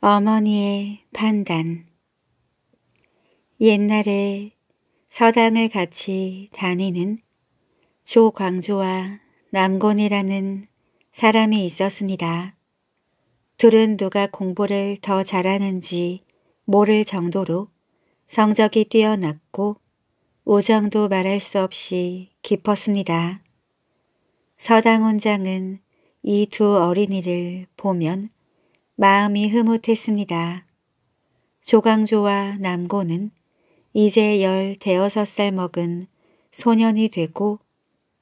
어머니의 판단 옛날에 서당을 같이 다니는 조광조와 남곤이라는 사람이 있었습니다. 둘은 누가 공부를 더 잘하는지 모를 정도로 성적이 뛰어났고 우정도 말할 수 없이 깊었습니다. 서당 원장은 이 두 어린이를 보면 마음이 흐뭇했습니다. 조강조와 남고는 이제 열 대여섯 살 먹은 소년이 되고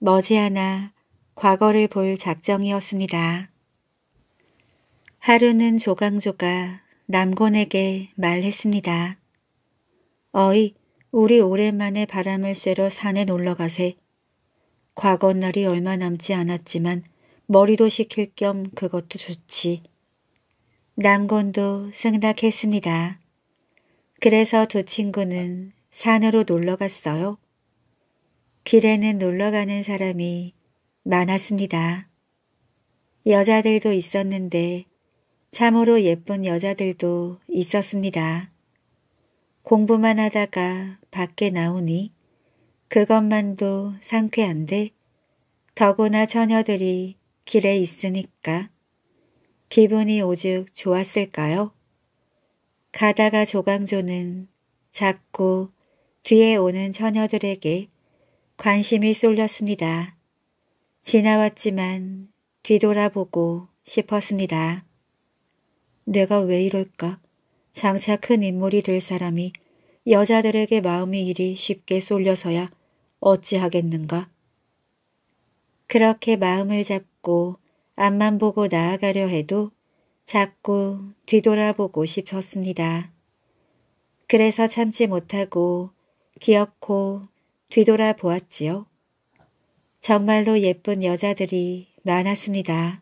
머지않아 과거를 볼 작정이었습니다. 하루는 조강조가 남곤에게 말했습니다. 어이, 우리 오랜만에 바람을 쐬러 산에 놀러가세. 과거 날이 얼마 남지 않았지만 머리도 식힐 겸 그것도 좋지. 남곤도 승낙했습니다. 그래서 두 친구는 산으로 놀러 갔어요. 길에는 놀러 가는 사람이 많았습니다. 여자들도 있었는데 참으로 예쁜 여자들도 있었습니다. 공부만 하다가 밖에 나오니 그것만도 상쾌한데 더구나 처녀들이 길에 있으니까 기분이 오죽 좋았을까요? 가다가 조강조는 자꾸 뒤에 오는 처녀들에게 관심이 쏠렸습니다. 지나왔지만 뒤돌아보고 싶었습니다. 내가 왜 이럴까? 장차 큰 인물이 될 사람이 여자들에게 마음이 이리 쉽게 쏠려서야 어찌하겠는가? 그렇게 마음을 잡고 앞만 보고 나아가려 해도 자꾸 뒤돌아보고 싶었습니다. 그래서 참지 못하고 귀엽고 뒤돌아보았지요. 정말로 예쁜 여자들이 많았습니다.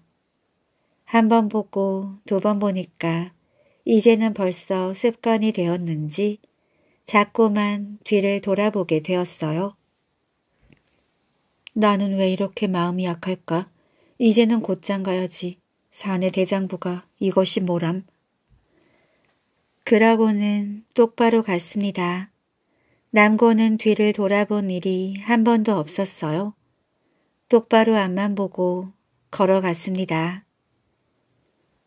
한 번 보고 두 번 보니까 이제는 벌써 습관이 되었는지 자꾸만 뒤를 돌아보게 되었어요. 나는 왜 이렇게 마음이 약할까? 이제는 곧장 가야지. 사내 대장부가 이것이 뭐람. 그러고는 똑바로 갔습니다. 남고는 뒤를 돌아본 일이 한 번도 없었어요. 똑바로 앞만 보고 걸어갔습니다.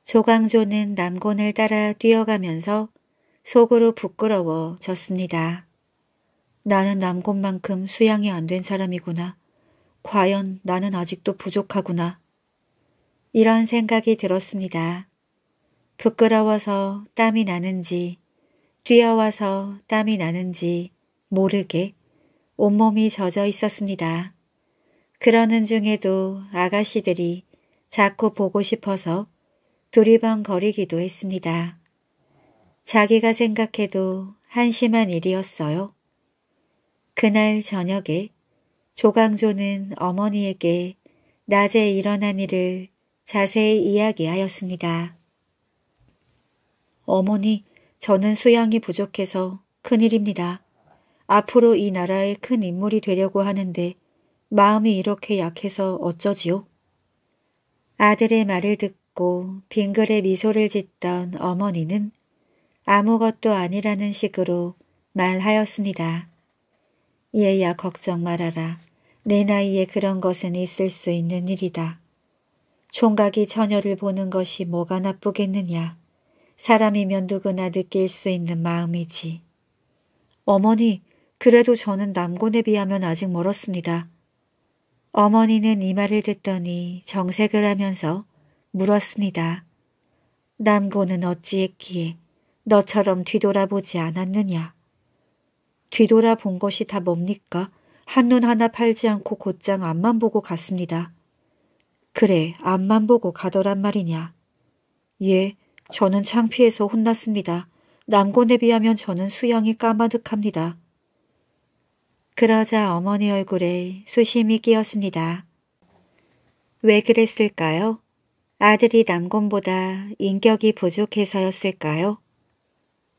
조광조는 남곤을 따라 뛰어가면서 속으로 부끄러워졌습니다. 나는 남곤만큼 수양이 안 된 사람이구나. 과연 나는 아직도 부족하구나. 이런 생각이 들었습니다. 부끄러워서 땀이 나는지 뛰어와서 땀이 나는지 모르게 온몸이 젖어 있었습니다. 그러는 중에도 아가씨들이 자꾸 보고 싶어서 두리번거리기도 했습니다. 자기가 생각해도 한심한 일이었어요. 그날 저녁에 조강조는 어머니에게 낮에 일어난 일을 자세히 이야기하였습니다. 어머니, 저는 수양이 부족해서 큰일입니다. 앞으로 이 나라의 큰 인물이 되려고 하는데 마음이 이렇게 약해서 어쩌지요? 아들의 말을 듣고 빙글에 미소를 짓던 어머니는 아무것도 아니라는 식으로 말하였습니다. 얘야 걱정 말아라. 내 나이에 그런 것은 있을 수 있는 일이다. 총각이 처녀를 보는 것이 뭐가 나쁘겠느냐. 사람이면 누구나 느낄 수 있는 마음이지. 어머니, 그래도 저는 남곤에 비하면 아직 멀었습니다. 어머니는 이 말을 듣더니 정색을 하면서 물었습니다. 남고는 어찌했기에 너처럼 뒤돌아보지 않았느냐. 뒤돌아본 것이 다 뭡니까? 한눈 하나 팔지 않고 곧장 앞만 보고 갔습니다. 그래, 앞만 보고 가더란 말이냐. 예, 저는 창피해서 혼났습니다. 남곤에 비하면 저는 수양이 까마득합니다. 그러자 어머니 얼굴에 수심이 끼었습니다. 왜 그랬을까요? 아들이 남곤보다 인격이 부족해서였을까요?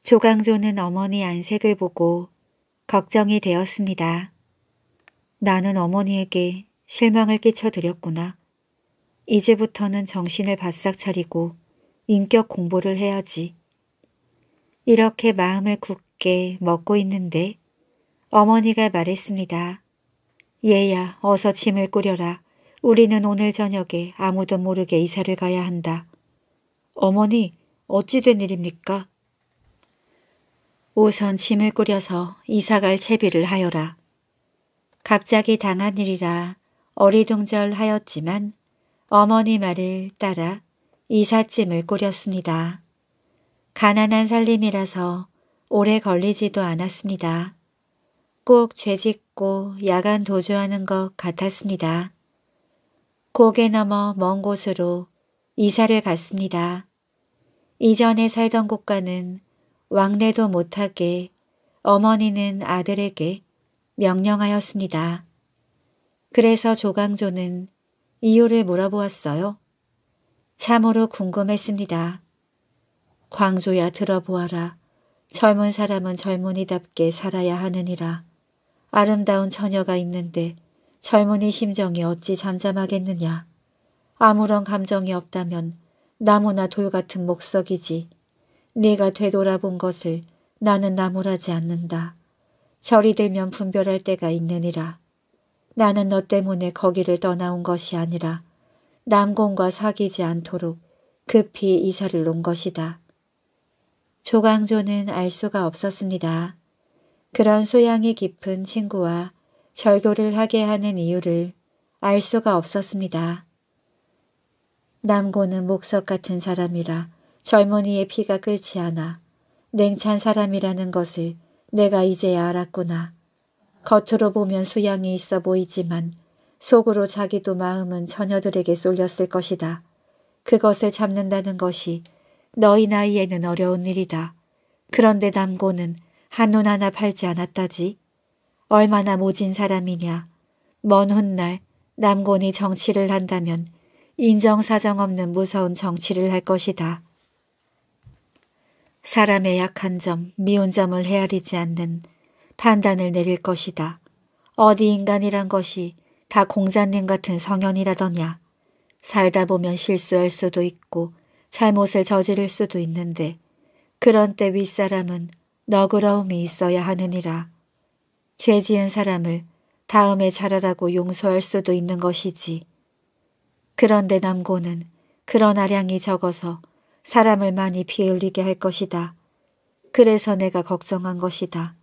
조강조는 어머니 안색을 보고 걱정이 되었습니다. 나는 어머니에게 실망을 끼쳐드렸구나. 이제부터는 정신을 바싹 차리고 인격 공부를 해야지. 이렇게 마음을 굳게 먹고 있는데 어머니가 말했습니다. 얘야 어서 짐을 꾸려라. 우리는 오늘 저녁에 아무도 모르게 이사를 가야 한다. 어머니 어찌 된 일입니까? 우선 짐을 꾸려서 이사갈 채비를 하여라. 갑자기 당한 일이라 어리둥절하였지만 어머니 말을 따라 이삿짐을 꾸렸습니다. 가난한 살림이라서 오래 걸리지도 않았습니다. 꼭 죄짓고 야간 도주하는 것 같았습니다. 고개 넘어 먼 곳으로 이사를 갔습니다. 이전에 살던 곳과는 왕래도 못하게 어머니는 아들에게 명령하였습니다. 그래서 조강조는 이유를 물어보았어요. 참으로 궁금했습니다. 광조야 들어보아라. 젊은 사람은 젊은이답게 살아야 하느니라. 아름다운 처녀가 있는데 젊은이 심정이 어찌 잠잠하겠느냐. 아무런 감정이 없다면 나무나 돌 같은 목석이지. 네가 되돌아본 것을 나는 나무라지 않는다. 절이 되면 분별할 때가 있느니라. 나는 너 때문에 거기를 떠나온 것이 아니라 남공과 사귀지 않도록 급히 이사를 온 것이다. 조광조는 알 수가 없었습니다. 그런 소양이 깊은 친구와 절교를 하게 하는 이유를 알 수가 없었습니다. 남고는 목석 같은 사람이라 젊은이의 피가 끓지 않아 냉찬 사람이라는 것을 내가 이제야 알았구나. 겉으로 보면 수양이 있어 보이지만 속으로 자기도 마음은 처녀들에게 쏠렸을 것이다. 그것을 잡는다는 것이 너희 나이에는 어려운 일이다. 그런데 남고는 한눈 하나 팔지 않았다지. 얼마나 모진 사람이냐. 먼 훗날 남곤이 정치를 한다면 인정사정 없는 무서운 정치를 할 것이다. 사람의 약한 점, 미운 점을 헤아리지 않는 판단을 내릴 것이다. 어디 인간이란 것이 다 공자님 같은 성현이라더냐. 살다 보면 실수할 수도 있고 잘못을 저지를 수도 있는데 그런 때 윗사람은 너그러움이 있어야 하느니라. 죄 지은 사람을 다음에 잘하라고 용서할 수도 있는 것이지. 그런데 남고는 그런 아량이 적어서 사람을 많이 피 흘리게 할 것이다. 그래서 내가 걱정한 것이다.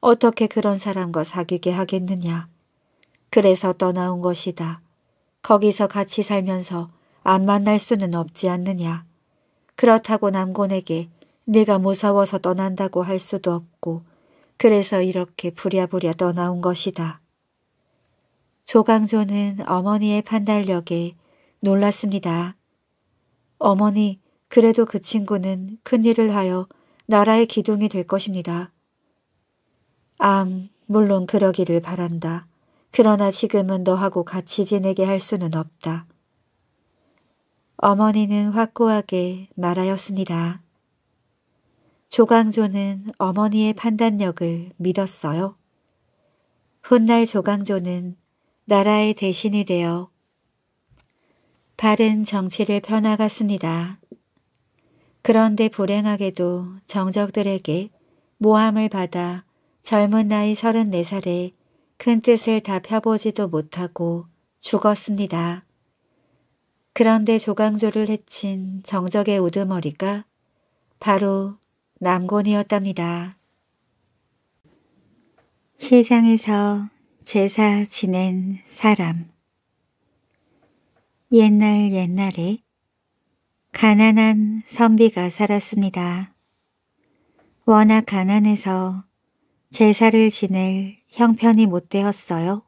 어떻게 그런 사람과 사귀게 하겠느냐. 그래서 떠나온 것이다. 거기서 같이 살면서 안 만날 수는 없지 않느냐. 그렇다고 남곤에게 네가 무서워서 떠난다고 할 수도 없고 그래서 이렇게 부랴부랴 떠나온 것이다. 조강조는 어머니의 판단력에 놀랐습니다. 어머니, 그래도 그 친구는 큰일을 하여 나라의 기둥이 될 것입니다. 암, 물론 그러기를 바란다. 그러나 지금은 너하고 같이 지내게 할 수는 없다. 어머니는 확고하게 말하였습니다. 조강조는 어머니의 판단력을 믿었어요. 훗날 조강조는 나라의 대신이 되어 바른 정치를 펴나갔습니다. 그런데 불행하게도 정적들에게 모함을 받아 젊은 나이 34살에 큰 뜻을 다 펴보지도 못하고 죽었습니다. 그런데 조강조를 해친 정적의 우두머리가 바로 남곤이었답니다. 세상에서 제사 지낸 사람 옛날 옛날에 가난한 선비가 살았습니다. 워낙 가난해서 제사를 지낼 형편이 못 되었어요.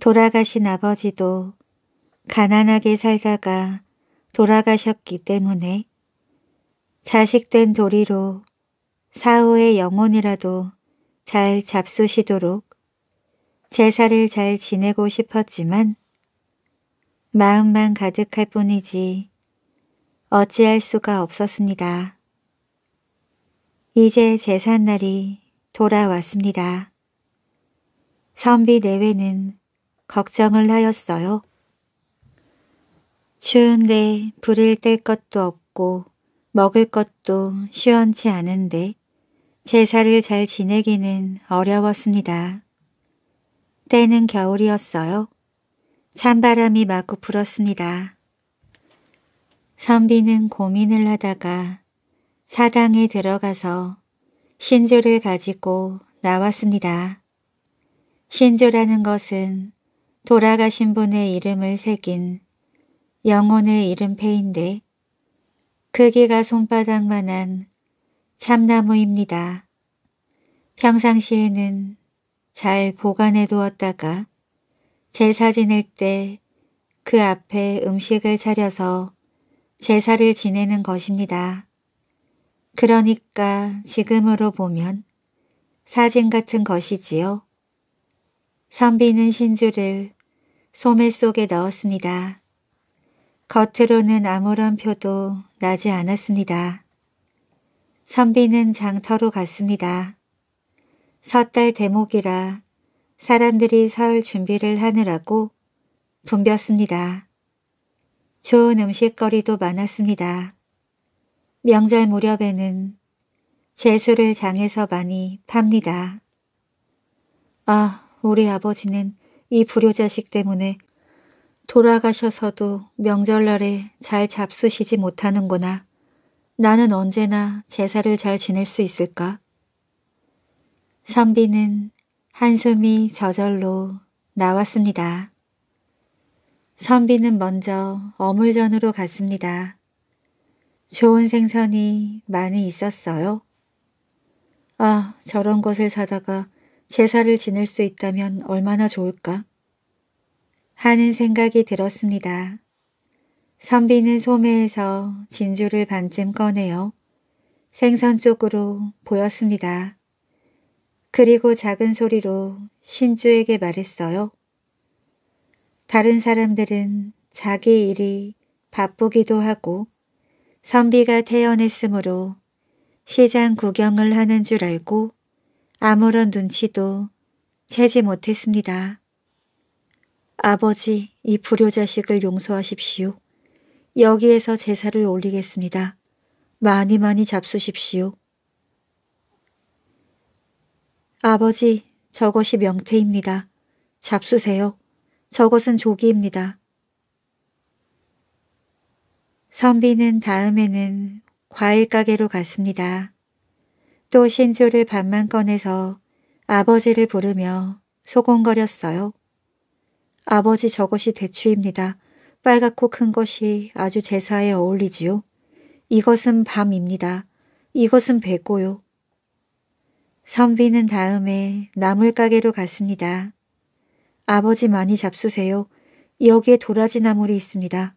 돌아가신 아버지도 가난하게 살다가 돌아가셨기 때문에 자식된 도리로 사후의 영혼이라도 잘 잡수시도록 제사를 잘 지내고 싶었지만 마음만 가득할 뿐이지 어찌할 수가 없었습니다. 이제 제삿날이 돌아왔습니다. 선비 내외는 걱정을 하였어요. 추운데 불을 뗄 것도 없고 먹을 것도 시원치 않은데 제사를 잘 지내기는 어려웠습니다. 때는 겨울이었어요. 찬바람이 마구 불었습니다. 선비는 고민을 하다가 사당에 들어가서 신조를 가지고 나왔습니다. 신조라는 것은 돌아가신 분의 이름을 새긴 영혼의 이름패인데 크기가 손바닥만한 참나무입니다. 평상시에는 잘 보관해 두었다가 제사 지낼 때 그 앞에 음식을 차려서 제사를 지내는 것입니다. 그러니까 지금으로 보면 사진 같은 것이지요. 선비는 신주를 소매 속에 넣었습니다. 겉으로는 아무런 표도 나지 않았습니다. 선비는 장터로 갔습니다. 섣달 대목이라 사람들이 설 준비를 하느라고 붐볐습니다. 좋은 음식거리도 많았습니다. 명절 무렵에는 제수를 장에서 많이 팝니다. 아, 우리 아버지는 이 불효자식 때문에 돌아가셔서도 명절날에 잘 잡수시지 못하는구나. 나는 언제나 제사를 잘 지낼 수 있을까? 선비는 한숨이 저절로 나왔습니다. 선비는 먼저 어물전으로 갔습니다. 좋은 생선이 많이 있었어요. 아, 저런 것을 사다가 제사를 지낼 수 있다면 얼마나 좋을까? 하는 생각이 들었습니다. 선비는 소매에서 진주를 반쯤 꺼내어 생선 쪽으로 보였습니다. 그리고 작은 소리로 신주에게 말했어요. 다른 사람들은 자기 일이 바쁘기도 하고 선비가 태어났으므로 시장 구경을 하는 줄 알고 아무런 눈치도 채지 못했습니다. 아버지, 이 불효자식을 용서하십시오. 여기에서 제사를 올리겠습니다. 많이 많이 잡수십시오. 아버지, 저것이 명태입니다. 잡수세요. 저것은 조기입니다. 선비는 다음에는 과일 가게로 갔습니다. 또신조를 반만 꺼내서 아버지를 부르며 소곤거렸어요. 아버지 저것이 대추입니다. 빨갛고 큰 것이 아주 제사에 어울리지요. 이것은 밤입니다. 이것은 배고요. 선비는 다음에 나물가게로 갔습니다. 아버지 많이 잡수세요. 여기에 도라지 나물이 있습니다.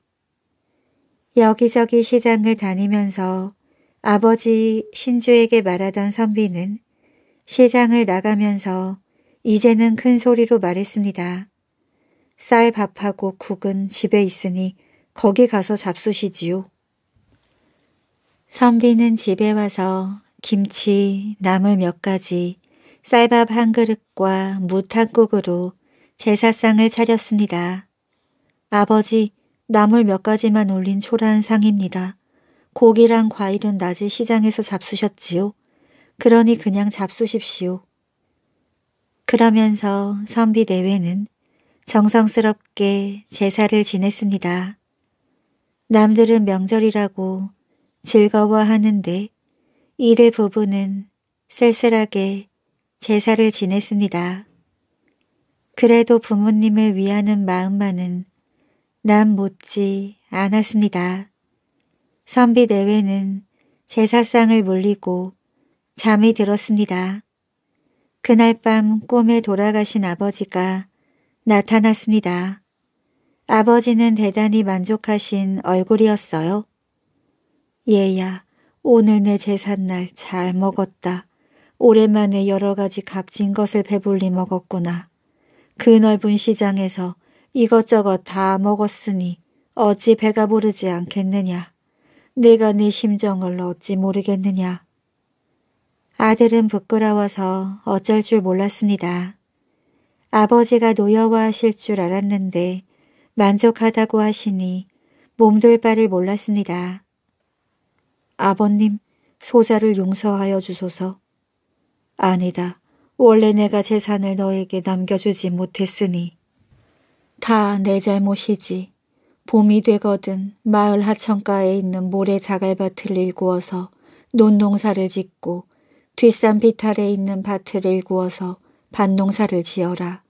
여기저기 시장을 다니면서 아버지 신주에게 말하던 선비는 시장을 나가면서 이제는 큰 소리로 말했습니다. 쌀 밥하고 국은 집에 있으니 거기 가서 잡수시지요. 선비는 집에 와서 김치, 나물 몇 가지, 쌀밥 한 그릇과 무탕 국으로 제사상을 차렸습니다. 아버지, 나물 몇 가지만 올린 초라한 상입니다. 고기랑 과일은 낮에 시장에서 잡수셨지요. 그러니 그냥 잡수십시오. 그러면서 선비 내외는 정성스럽게 제사를 지냈습니다. 남들은 명절이라고 즐거워하는데 이들 부부는 쓸쓸하게 제사를 지냈습니다. 그래도 부모님을 위하는 마음만은 난 못지 않았습니다. 선비 내외는 제사상을 물리고 잠이 들었습니다. 그날 밤 꿈에 돌아가신 아버지가 나타났습니다. 아버지는 대단히 만족하신 얼굴이었어요. 얘야, 오늘 내 제삿날 잘 먹었다. 오랜만에 여러 가지 값진 것을 배불리 먹었구나. 그 넓은 시장에서 이것저것 다 먹었으니 어찌 배가 부르지 않겠느냐. 내가 네 심정을 어찌 모르겠느냐. 아들은 부끄러워서 어쩔 줄 몰랐습니다. 아버지가 노여워하실 줄 알았는데 만족하다고 하시니 몸둘 바를 몰랐습니다. 아버님, 소자를 용서하여 주소서. 아니다. 원래 내가 재산을 너에게 남겨주지 못했으니 다 내 잘못이지. 봄이 되거든 마을 하천가에 있는 모래 자갈밭을 일구어서 논농사를 짓고 뒷산 비탈에 있는 밭을 일구어서 밭농사를 지어라.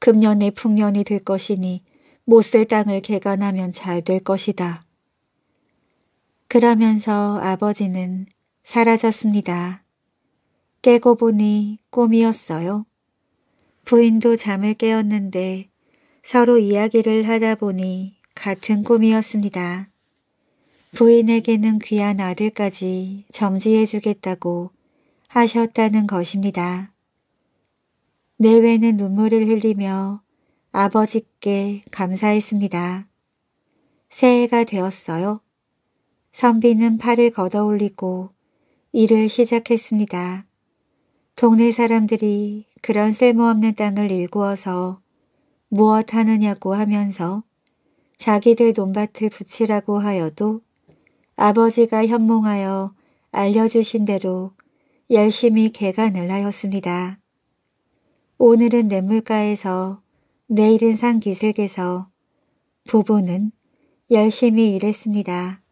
금년에 풍년이 될 것이니 못쓸 땅을 개간하면 잘 될 것이다. 그러면서 아버지는 사라졌습니다. 깨고 보니 꿈이었어요. 부인도 잠을 깨었는데 서로 이야기를 하다 보니 같은 꿈이었습니다. 부인에게는 귀한 아들까지 점지해 주겠다고 하셨다는 것입니다. 내외는 눈물을 흘리며 아버지께 감사했습니다. 새해가 되었어요. 선비는 팔을 걷어 올리고 일을 시작했습니다. 동네 사람들이 그런 쓸모없는 땅을 일구어서 무엇 하느냐고 하면서 자기들 논밭을 붙이라고 하여도 아버지가 현몽하여 알려주신 대로 열심히 개간을 하였습니다. 오늘은 냇물가에서 내일은 산기슭에서 부부는 열심히 일했습니다.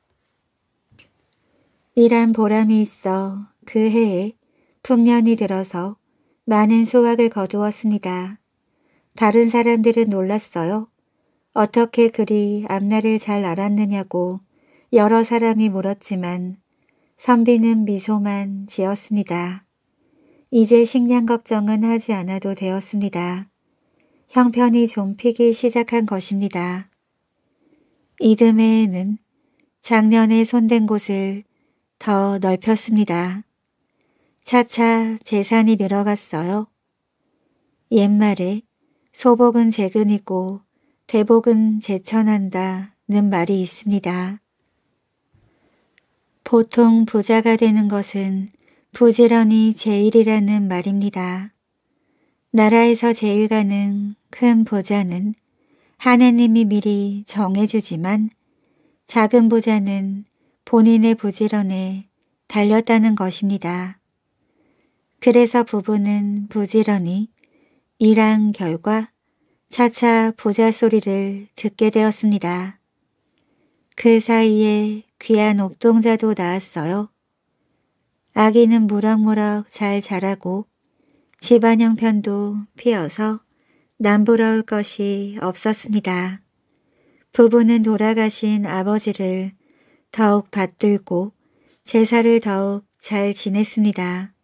일한 보람이 있어 그 해에 풍년이 들어서 많은 소확을 거두었습니다. 다른 사람들은 놀랐어요. 어떻게 그리 앞날을 잘 알았느냐고 여러 사람이 물었지만 선비는 미소만 지었습니다. 이제 식량 걱정은 하지 않아도 되었습니다. 형편이 좀 피기 시작한 것입니다. 이듬해에는 작년에 손댄 곳을 더 넓혔습니다. 차차 재산이 늘어갔어요. 옛말에 소복은 재근이고 대복은 재천한다는 말이 있습니다. 보통 부자가 되는 것은 부지런히 제일이라는 말입니다. 나라에서 제일 가는 큰 부자는 하느님이 미리 정해주지만 작은 부자는 본인의 부지런에 달렸다는 것입니다. 그래서 부부는 부지런히 일한 결과 차차 보자 소리를 듣게 되었습니다. 그 사이에 귀한 옥동자도 나왔어요. 아기는 무럭무럭 잘 자라고 집안 형편도 피어서 남부러울 것이 없었습니다. 부부는 돌아가신 아버지를 더욱 받들고 제사를 더욱 잘 지냈습니다.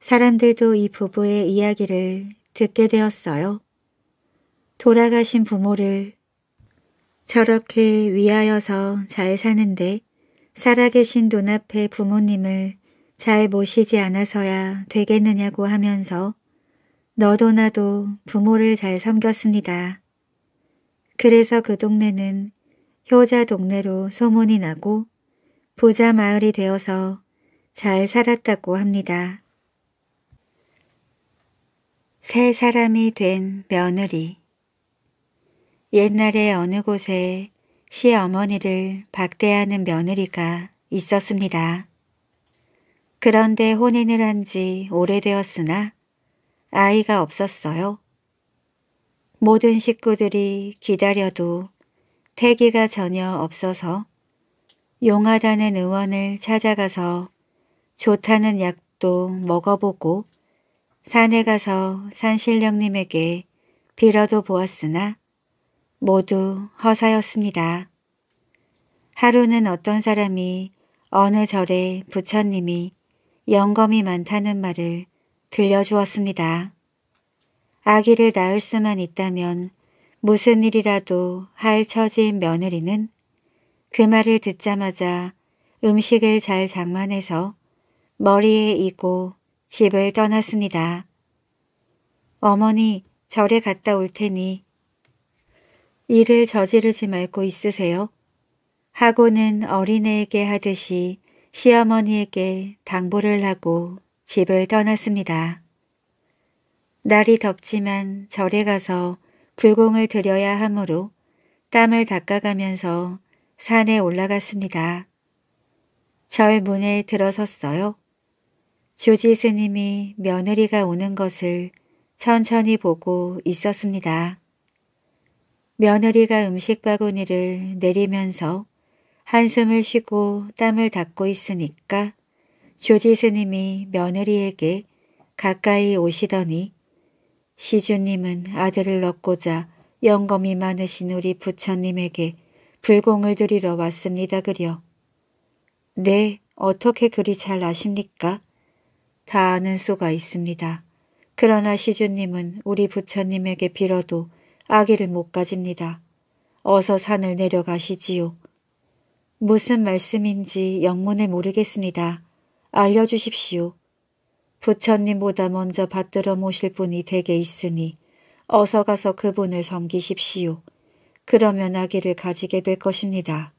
사람들도 이 부부의 이야기를 듣게 되었어요. 돌아가신 부모를 저렇게 위하여서 잘 사는데 살아계신 눈앞에 부모님을 잘 모시지 않아서야 되겠느냐고 하면서 너도 나도 부모를 잘 섬겼습니다. 그래서 그 동네는 효자 동네로 소문이 나고 부자 마을이 되어서 잘 살았다고 합니다. 새 사람이 된 며느리 옛날에 어느 곳에 시어머니를 박대하는 며느리가 있었습니다. 그런데 혼인을 한 지 오래되었으나 아이가 없었어요. 모든 식구들이 기다려도 태기가 전혀 없어서 용하다는 의원을 찾아가서 좋다는 약도 먹어보고 산에 가서 산신령님에게 빌어도 보았으나 모두 허사였습니다. 하루는 어떤 사람이 어느 절에 부처님이 영검이 많다는 말을 들려주었습니다. 아기를 낳을 수만 있다면 무슨 일이라도 할 처지인 며느리는 그 말을 듣자마자 음식을 잘 장만해서 머리에 이고 집을 떠났습니다. 어머니, 절에 갔다 올 테니 일을 저지르지 말고 있으세요. 하고는 어린애에게 하듯이 시어머니에게 당부를 하고 집을 떠났습니다. 날이 덥지만 절에 가서 불공을 드려야 하므로 땀을 닦아가면서 산에 올라갔습니다. 절 문에 들어섰어요. 조지 스님이 며느리가 오는 것을 천천히 보고 있었습니다. 며느리가 음식 바구니를 내리면서 한숨을 쉬고 땀을 닦고 있으니까 조지 스님이 며느리에게 가까이 오시더니 시주님은 아들을 얻고자 영검이 많으신 우리 부처님에게 불공을 드리러 왔습니다 그려. 네, 어떻게 그리 잘 아십니까? 다 아는 수가 있습니다. 그러나 시주님은 우리 부처님에게 빌어도 아기를 못 가집니다. 어서 산을 내려가시지요. 무슨 말씀인지 영문을 모르겠습니다. 알려주십시오. 부처님보다 먼저 받들어 모실 분이 되게 있으니 어서 가서 그분을 섬기십시오. 그러면 아기를 가지게 될 것입니다.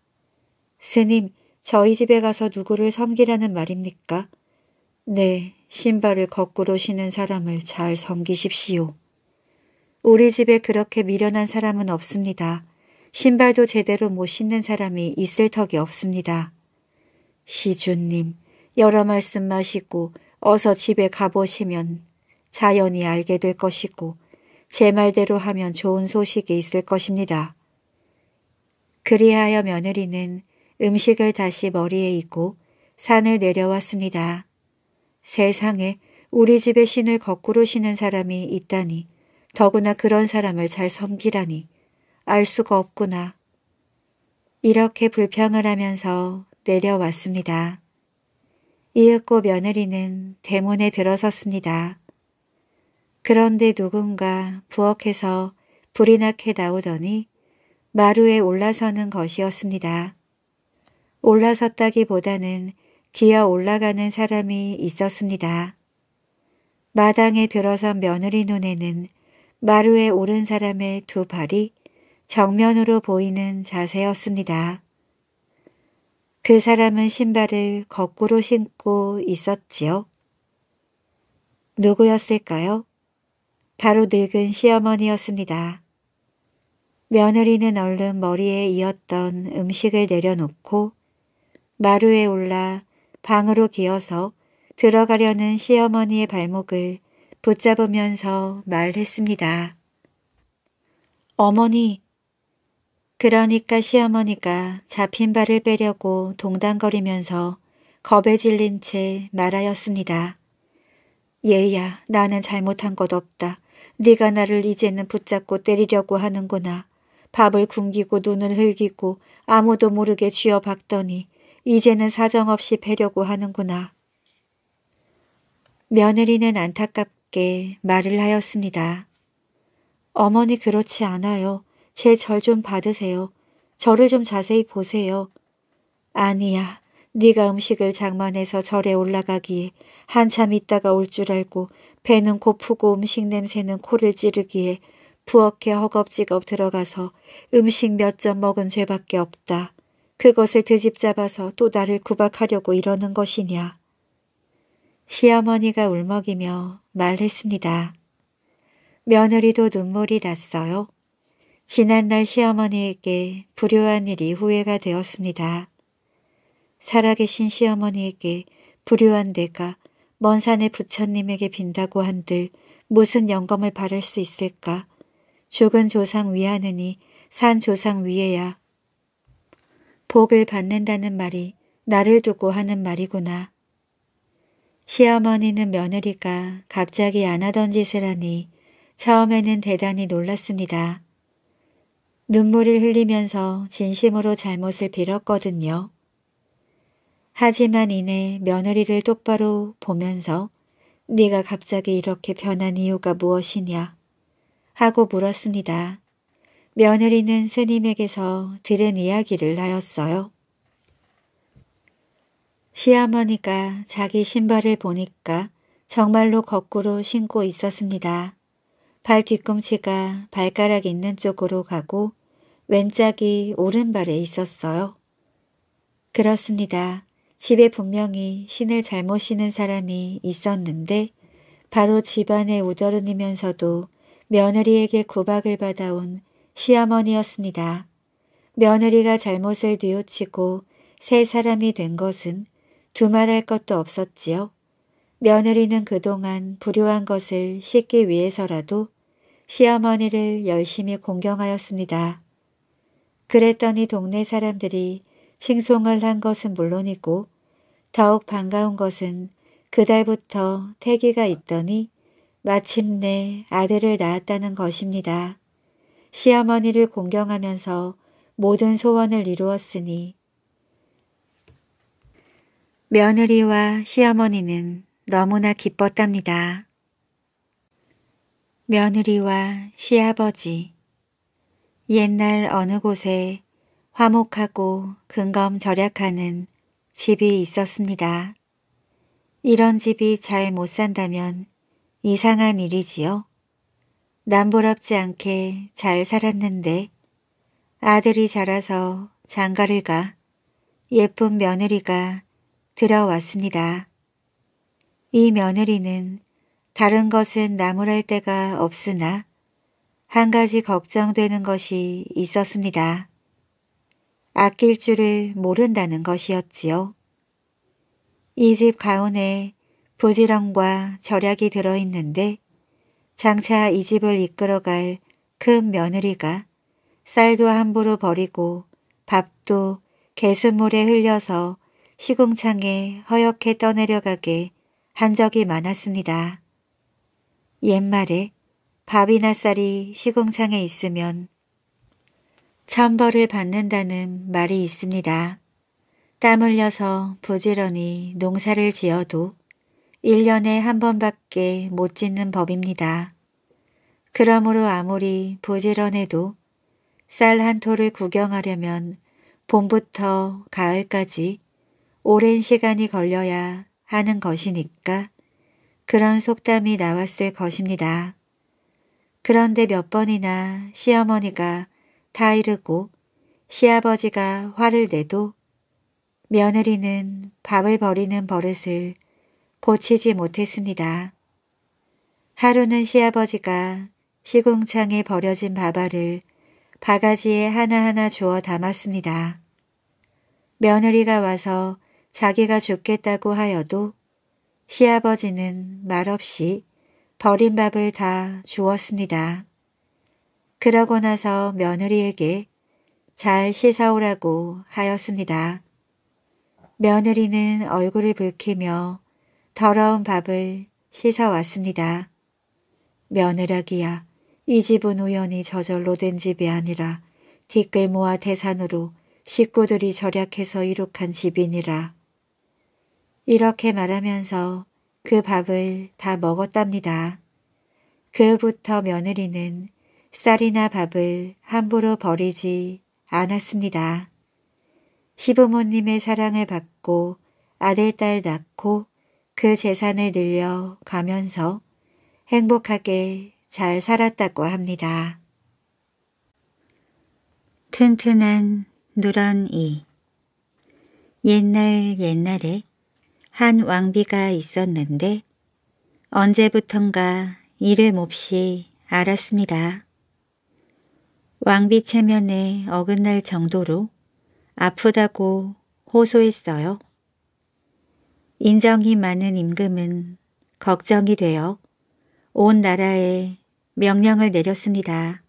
스님, 저희 집에 가서 누구를 섬기라는 말입니까? 네, 신발을 거꾸로 신은 사람을 잘 섬기십시오. 우리 집에 그렇게 미련한 사람은 없습니다. 신발도 제대로 못 신는 사람이 있을 턱이 없습니다. 시주님 여러 말씀 마시고 어서 집에 가보시면 자연히 알게 될 것이고 제 말대로 하면 좋은 소식이 있을 것입니다. 그리하여 며느리는 음식을 다시 머리에 이고 산을 내려왔습니다. 세상에 우리 집의 신을 거꾸로 신은 사람이 있다니 더구나 그런 사람을 잘 섬기라니 알 수가 없구나. 이렇게 불평을 하면서 내려왔습니다. 이윽고 며느리는 대문에 들어섰습니다. 그런데 누군가 부엌에서 불이 나게 나오더니 마루에 올라서는 것이었습니다. 올라섰다기보다는 기어 올라가는 사람이 있었습니다. 마당에 들어선 며느리 눈에는 마루에 오른 사람의 두 발이 정면으로 보이는 자세였습니다. 그 사람은 신발을 거꾸로 신고 있었지요. 누구였을까요? 바로 늙은 시어머니였습니다. 며느리는 얼른 머리에 이었던 음식을 내려놓고 마루에 올라 방으로 기어서 들어가려는 시어머니의 발목을 붙잡으면서 말했습니다. 어머니, 그러니까 시어머니가 잡힌 발을 빼려고 동당거리면서 겁에 질린 채 말하였습니다. 예야 나는 잘못한 것 없다. 네가 나를 이제는 붙잡고 때리려고 하는구나. 밥을 굶기고 눈을 흘기고 아무도 모르게 쥐어박더니 이제는 사정없이 패려고 하는구나. 며느리는 안타깝게 말을 하였습니다. 어머니 그렇지 않아요. 제 절 좀 받으세요. 절을 좀 자세히 보세요. 아니야. 네가 음식을 장만해서 절에 올라가기에 한참 있다가 올 줄 알고 배는 고프고 음식 냄새는 코를 찌르기에 부엌에 허겁지겁 들어가서 음식 몇 점 먹은 죄밖에 없다. 그것을 되집잡아서 또 나를 구박하려고 이러는 것이냐. 시어머니가 울먹이며 말했습니다. 며느리도 눈물이 났어요. 지난날 시어머니에게 불효한 일이 후회가 되었습니다. 살아계신 시어머니에게 불효한 내가 먼 산의 부처님에게 빈다고 한들 무슨 영검을 바를 수 있을까? 죽은 조상 위하느니 산 조상 위에야 복을 받는다는 말이 나를 두고 하는 말이구나. 시어머니는 며느리가 갑자기 안 하던 짓을 하니 처음에는 대단히 놀랐습니다. 눈물을 흘리면서 진심으로 잘못을 빌었거든요. 하지만 이내 며느리를 똑바로 보면서 네가 갑자기 이렇게 변한 이유가 무엇이냐 하고 물었습니다. 며느리는 스님에게서 들은 이야기를 하였어요. 시어머니가 자기 신발을 보니까 정말로 거꾸로 신고 있었습니다. 발 뒤꿈치가 발가락 있는 쪽으로 가고 왼짝이 오른발에 있었어요. 그렇습니다. 집에 분명히 신을 잘못 신은 사람이 있었는데 바로 집안에 우더른이면서도 며느리에게 구박을 받아온 시어머니였습니다. 며느리가 잘못을 뉘우치고 새 사람이 된 것은 두말할 것도 없었지요. 며느리는 그동안 불효한 것을 씻기 위해서라도 시어머니를 열심히 공경하였습니다. 그랬더니 동네 사람들이 칭송을 한 것은 물론이고 더욱 반가운 것은 그달부터 태기가 있더니 마침내 아들을 낳았다는 것입니다. 시어머니를 공경하면서 모든 소원을 이루었으니 며느리와 시어머니는 너무나 기뻤답니다. 며느리와 시아버지 옛날 어느 곳에 화목하고 근검 절약하는 집이 있었습니다. 이런 집이 잘 못 산다면 이상한 일이지요. 남보랍지 않게 잘 살았는데 아들이 자라서 장가를 가 예쁜 며느리가 들어왔습니다. 이 며느리는 다른 것은 나무랄 데가 없으나 한 가지 걱정되는 것이 있었습니다. 아낄 줄을 모른다는 것이었지요. 이 집가운에 부지런과 절약이 들어있는데 장차 이 집을 이끌어갈 큰 그 며느리가 쌀도 함부로 버리고 밥도 개수물에 흘려서 시궁창에 허옇게 떠내려가게 한 적이 많았습니다. 옛말에 밥이나 쌀이 시궁창에 있으면 천벌을 받는다는 말이 있습니다. 땀 흘려서 부지런히 농사를 지어도 1년에 한 번밖에 못 짓는 법입니다. 그러므로 아무리 부지런해도 쌀 한 토를 구경하려면 봄부터 가을까지 오랜 시간이 걸려야 하는 것이니까 그런 속담이 나왔을 것입니다. 그런데 몇 번이나 시어머니가 타이르고 시아버지가 화를 내도 며느리는 밥을 버리는 버릇을 고치지 못했습니다. 하루는 시아버지가 시궁창에 버려진 밥알을 바가지에 하나하나 주워 담았습니다. 며느리가 와서 자기가 죽겠다고 하여도 시아버지는 말없이 버린 밥을 다 주었습니다. 그러고 나서 며느리에게 잘 씻어오라고 하였습니다. 며느리는 얼굴을 붉히며 더러운 밥을 씻어왔습니다. 며느라기야 이 집은 우연히 저절로 된 집이 아니라 티끌 모아 태산으로 식구들이 절약해서 이룩한 집이니라. 이렇게 말하면서 그 밥을 다 먹었답니다. 그부터 며느리는 쌀이나 밥을 함부로 버리지 않았습니다. 시부모님의 사랑을 받고 아들, 딸 낳고 그 재산을 늘려 가면서 행복하게 잘 살았다고 합니다. 튼튼한 누런 이 옛날 옛날에 한 왕비가 있었는데 언제부턴가 이를 몹시 알았습니다. 왕비 체면에 어긋날 정도로 아프다고 호소했어요. 인정이 많은 임금은 걱정이 되어 온 나라에 명령을 내렸습니다.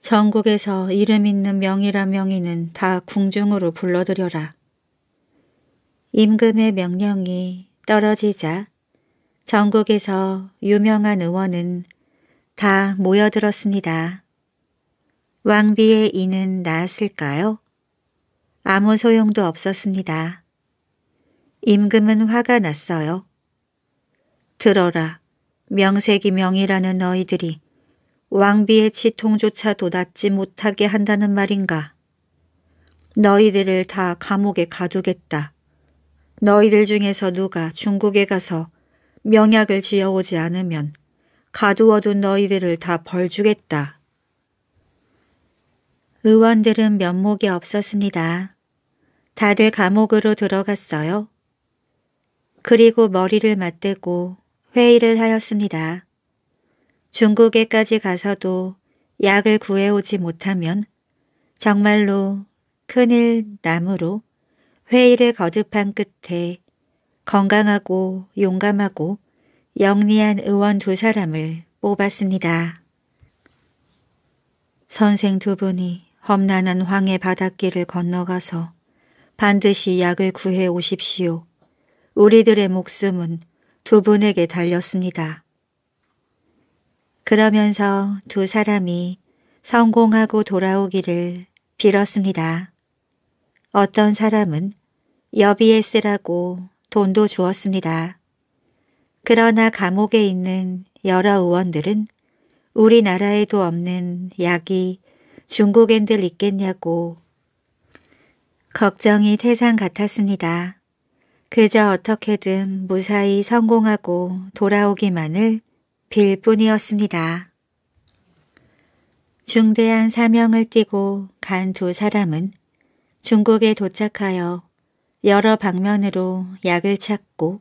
전국에서 이름 있는 명이라 명의는 다 궁중으로 불러들여라. 임금의 명령이 떨어지자 전국에서 유명한 의원은 다 모여들었습니다. 왕비의 이는 나았을까요? 아무 소용도 없었습니다. 임금은 화가 났어요. 들어라, 명색이 명이라는 너희들이 왕비의 치통조차 도낫지 못하게 한다는 말인가. 너희들을 다 감옥에 가두겠다. 너희들 중에서 누가 중국에 가서 명약을 지어오지 않으면 가두어둔 너희들을 다 벌주겠다. 의원들은 면목이 없었습니다. 다들 감옥으로 들어갔어요. 그리고 머리를 맞대고 회의를 하였습니다. 중국에까지 가서도 약을 구해오지 못하면 정말로 큰일 남으로 회의를 거듭한 끝에 건강하고 용감하고 영리한 의원 두 사람을 뽑았습니다. 선생 두 분이 험난한 황해 바닷길을 건너가서 반드시 약을 구해 오십시오. 우리들의 목숨은 두 분에게 달렸습니다. 그러면서 두 사람이 성공하고 돌아오기를 빌었습니다. 어떤 사람은 여비에 쓰라고 돈도 주었습니다. 그러나 감옥에 있는 여러 의원들은 우리나라에도 없는 약이 중국엔들 있겠냐고 걱정이 태산 같았습니다. 그저 어떻게든 무사히 성공하고 돌아오기만을 빌 뿐이었습니다. 중대한 사명을 띠고 간 두 사람은 중국에 도착하여 여러 방면으로 약을 찾고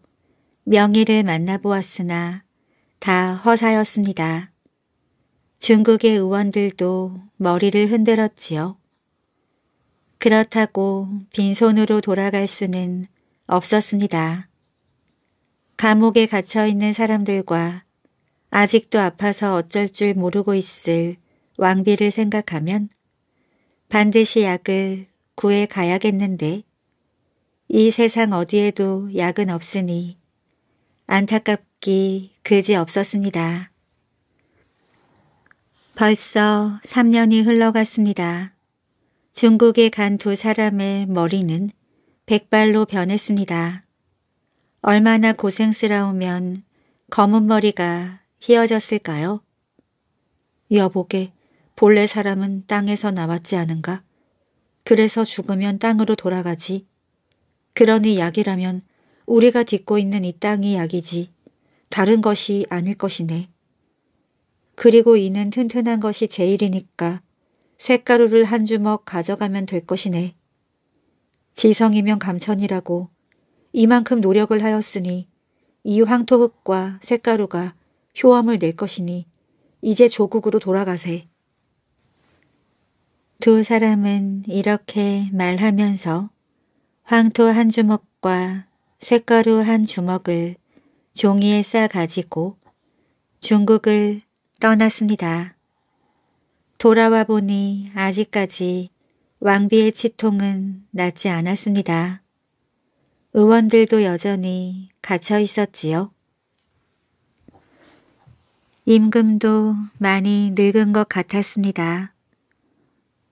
명의를 만나보았으나 다 허사였습니다. 중국의 의원들도 머리를 흔들었지요. 그렇다고 빈손으로 돌아갈 수는 없었습니다. 감옥에 갇혀 있는 사람들과 아직도 아파서 어쩔 줄 모르고 있을 왕비를 생각하면 반드시 약을 구해 가야겠는데 이 세상 어디에도 약은 없으니 안타깝기 그지 없었습니다. 벌써 3년이 흘러갔습니다. 중국에 간 두 사람의 머리는 백발로 변했습니다. 얼마나 고생스러우면 검은 머리가 휘어졌을까요? 여보게 본래 사람은 땅에서 나왔지 않은가? 그래서 죽으면 땅으로 돌아가지. 그러니 약이라면 우리가 딛고 있는 이 땅이 약이지. 다른 것이 아닐 것이네. 그리고 이는 튼튼한 것이 제일이니까 쇳가루를 한 주먹 가져가면 될 것이네. 지성이면 감천이라고 이만큼 노력을 하였으니 이 황토흙과 색가루가 효험을 낼 것이니 이제 조국으로 돌아가세. 두 사람은 이렇게 말하면서 황토 한 주먹과 쇳가루 한 주먹을 종이에 싸 가지고 중국을 떠났습니다. 돌아와 보니 아직까지 왕비의 치통은 낫지 않았습니다. 의원들도 여전히 갇혀 있었지요. 임금도 많이 늙은 것 같았습니다.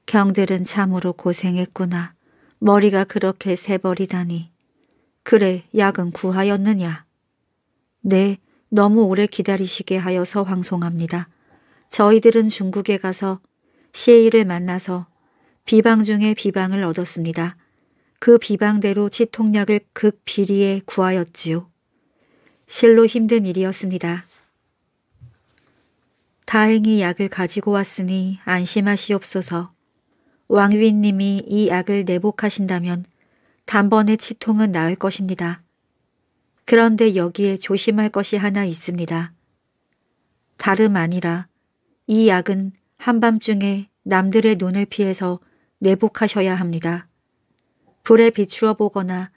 경들은 참으로 고생했구나. 머리가 그렇게 새버리다니. 그래, 약은 구하였느냐? 네, 너무 오래 기다리시게 하여서 황송합니다. 저희들은 중국에 가서 시에이를 만나서 비방 중에 비방을 얻었습니다. 그 비방대로 치통약을 극비리에 구하였지요. 실로 힘든 일이었습니다. 다행히 약을 가지고 왔으니 안심하시옵소서. 왕위님이 이 약을 내복하신다면 단번에 치통은 나을 것입니다. 그런데 여기에 조심할 것이 하나 있습니다. 다름 아니라 이 약은 한밤중에 남들의 눈을 피해서 내복하셔야 합니다. 불에 비추어 보거나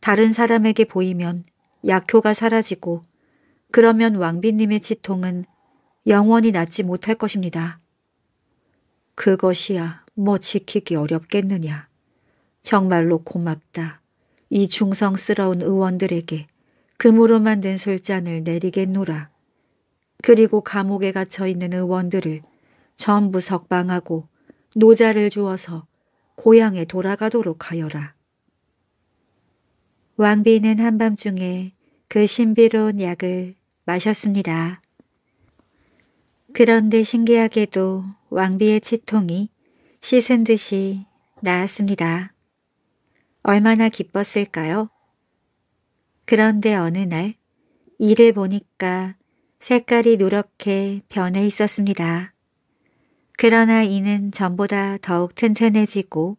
다른 사람에게 보이면 약효가 사라지고 그러면 왕비님의 치통은 영원히 낫지 못할 것입니다. 그것이야 뭐 지키기 어렵겠느냐. 정말로 고맙다. 이 중성스러운 의원들에게 금으로 만든 술잔을 내리겠노라. 그리고 감옥에 갇혀 있는 의원들을 전부 석방하고 노자를 주어서 고향에 돌아가도록 하여라. 왕비는 한밤중에 그 신비로운 약을 마셨습니다. 그런데 신기하게도 왕비의 치통이 씻은 듯이 나았습니다. 얼마나 기뻤을까요? 그런데 어느 날 이를 보니까 색깔이 노랗게 변해 있었습니다. 그러나 이는 전보다 더욱 튼튼해지고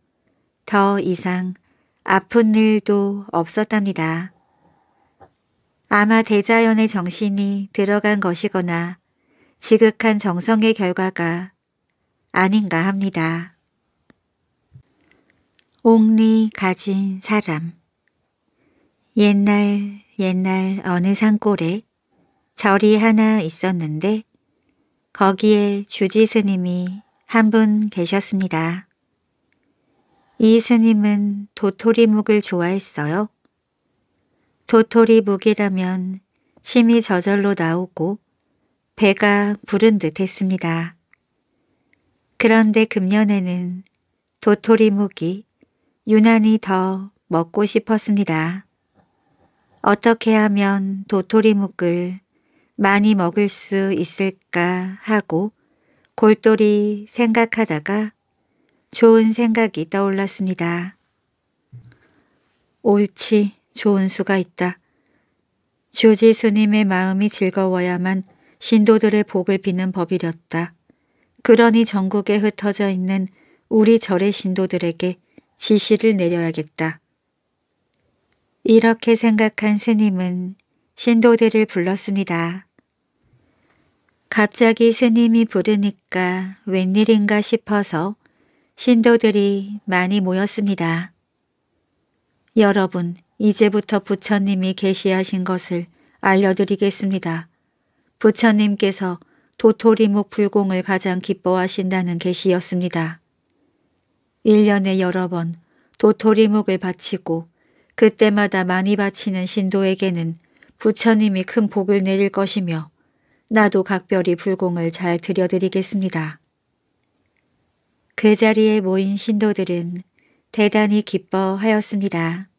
더 이상 아픈 일도 없었답니다. 아마 대자연의 정신이 들어간 것이거나 지극한 정성의 결과가 아닌가 합니다. 옥리 가진 사람 옛날 옛날 어느 산골에 절이 하나 있었는데 거기에 주지 스님이 한 분 계셨습니다. 이 스님은 도토리묵을 좋아했어요. 도토리묵이라면 침이 저절로 나오고 배가 부른 듯 했습니다. 그런데 금년에는 도토리묵이 유난히 더 먹고 싶었습니다. 어떻게 하면 도토리묵을 많이 먹을 수 있을까 하고 골똘히 생각하다가 좋은 생각이 떠올랐습니다. 옳지 좋은 수가 있다. 주지 스님의 마음이 즐거워야만 신도들의 복을 비는 법이었다 그러니 전국에 흩어져 있는 우리 절의 신도들에게 지시를 내려야겠다. 이렇게 생각한 스님은 신도들을 불렀습니다. 갑자기 스님이 부르니까 웬일인가 싶어서 신도들이 많이 모였습니다. 여러분, 이제부터 부처님이 계시하신 것을 알려드리겠습니다. 부처님께서 도토리묵 불공을 가장 기뻐하신다는 계시였습니다. 1년에 여러 번 도토리묵을 바치고 그때마다 많이 바치는 신도에게는 부처님이 큰 복을 내릴 것이며 나도 각별히 불공을 잘 들여드리겠습니다. 그 자리에 모인 신도들은 대단히 기뻐하였습니다.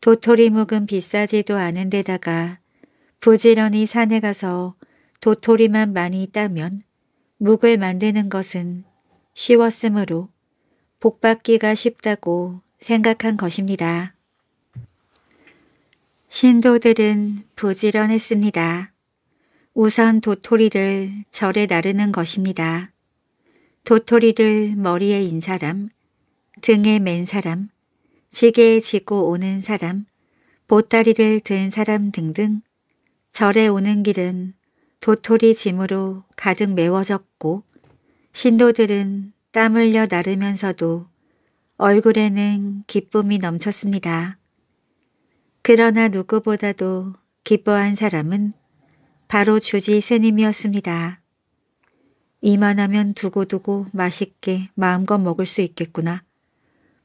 도토리 묵은 비싸지도 않은 데다가 부지런히 산에 가서 도토리만 많이 따면 묵을 만드는 것은 쉬웠으므로 복받기가 쉽다고 생각한 것입니다. 신도들은 부지런했습니다. 우선 도토리를 절에 나르는 것입니다. 도토리를 머리에 인 사람, 등에 맨 사람, 지게에 지고 오는 사람, 보따리를 든 사람 등등 절에 오는 길은 도토리 짐으로 가득 메워졌고 신도들은 땀 흘려 나르면서도 얼굴에는 기쁨이 넘쳤습니다. 그러나 누구보다도 기뻐한 사람은 바로 주지 스님이었습니다. 이만하면 두고두고 맛있게 마음껏 먹을 수 있겠구나.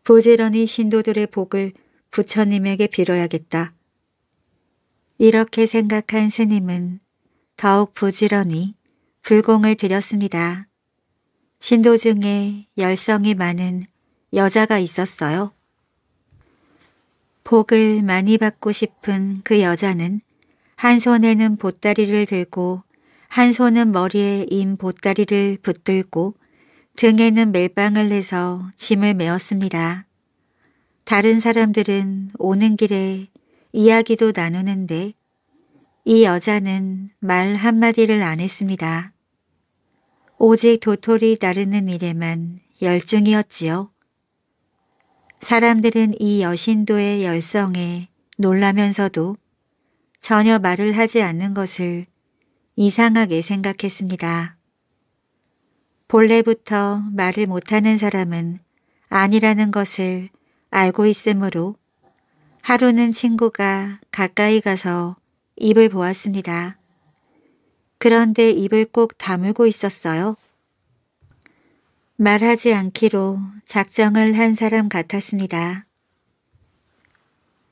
부지런히 신도들의 복을 부처님에게 빌어야겠다. 이렇게 생각한 스님은 더욱 부지런히 불공을 드렸습니다. 신도 중에 열성이 많은 여자가 있었어요. 복을 많이 받고 싶은 그 여자는 한 손에는 보따리를 들고 한 손은 머리에 인 보따리를 붙들고 등에는 멜빵을 내서 짐을 메었습니다. 다른 사람들은 오는 길에 이야기도 나누는데 이 여자는 말 한마디를 안 했습니다. 오직 도토리 나르는 일에만 열중이었지요. 사람들은 이 여신도의 열성에 놀라면서도 전혀 말을 하지 않는 것을 이상하게 생각했습니다. 본래부터 말을 못하는 사람은 아니라는 것을 알고 있으므로 하루는 친구가 가까이 가서 입을 보았습니다. 그런데 입을 꼭 다물고 있었어요. 말하지 않기로 작정을 한 사람 같았습니다.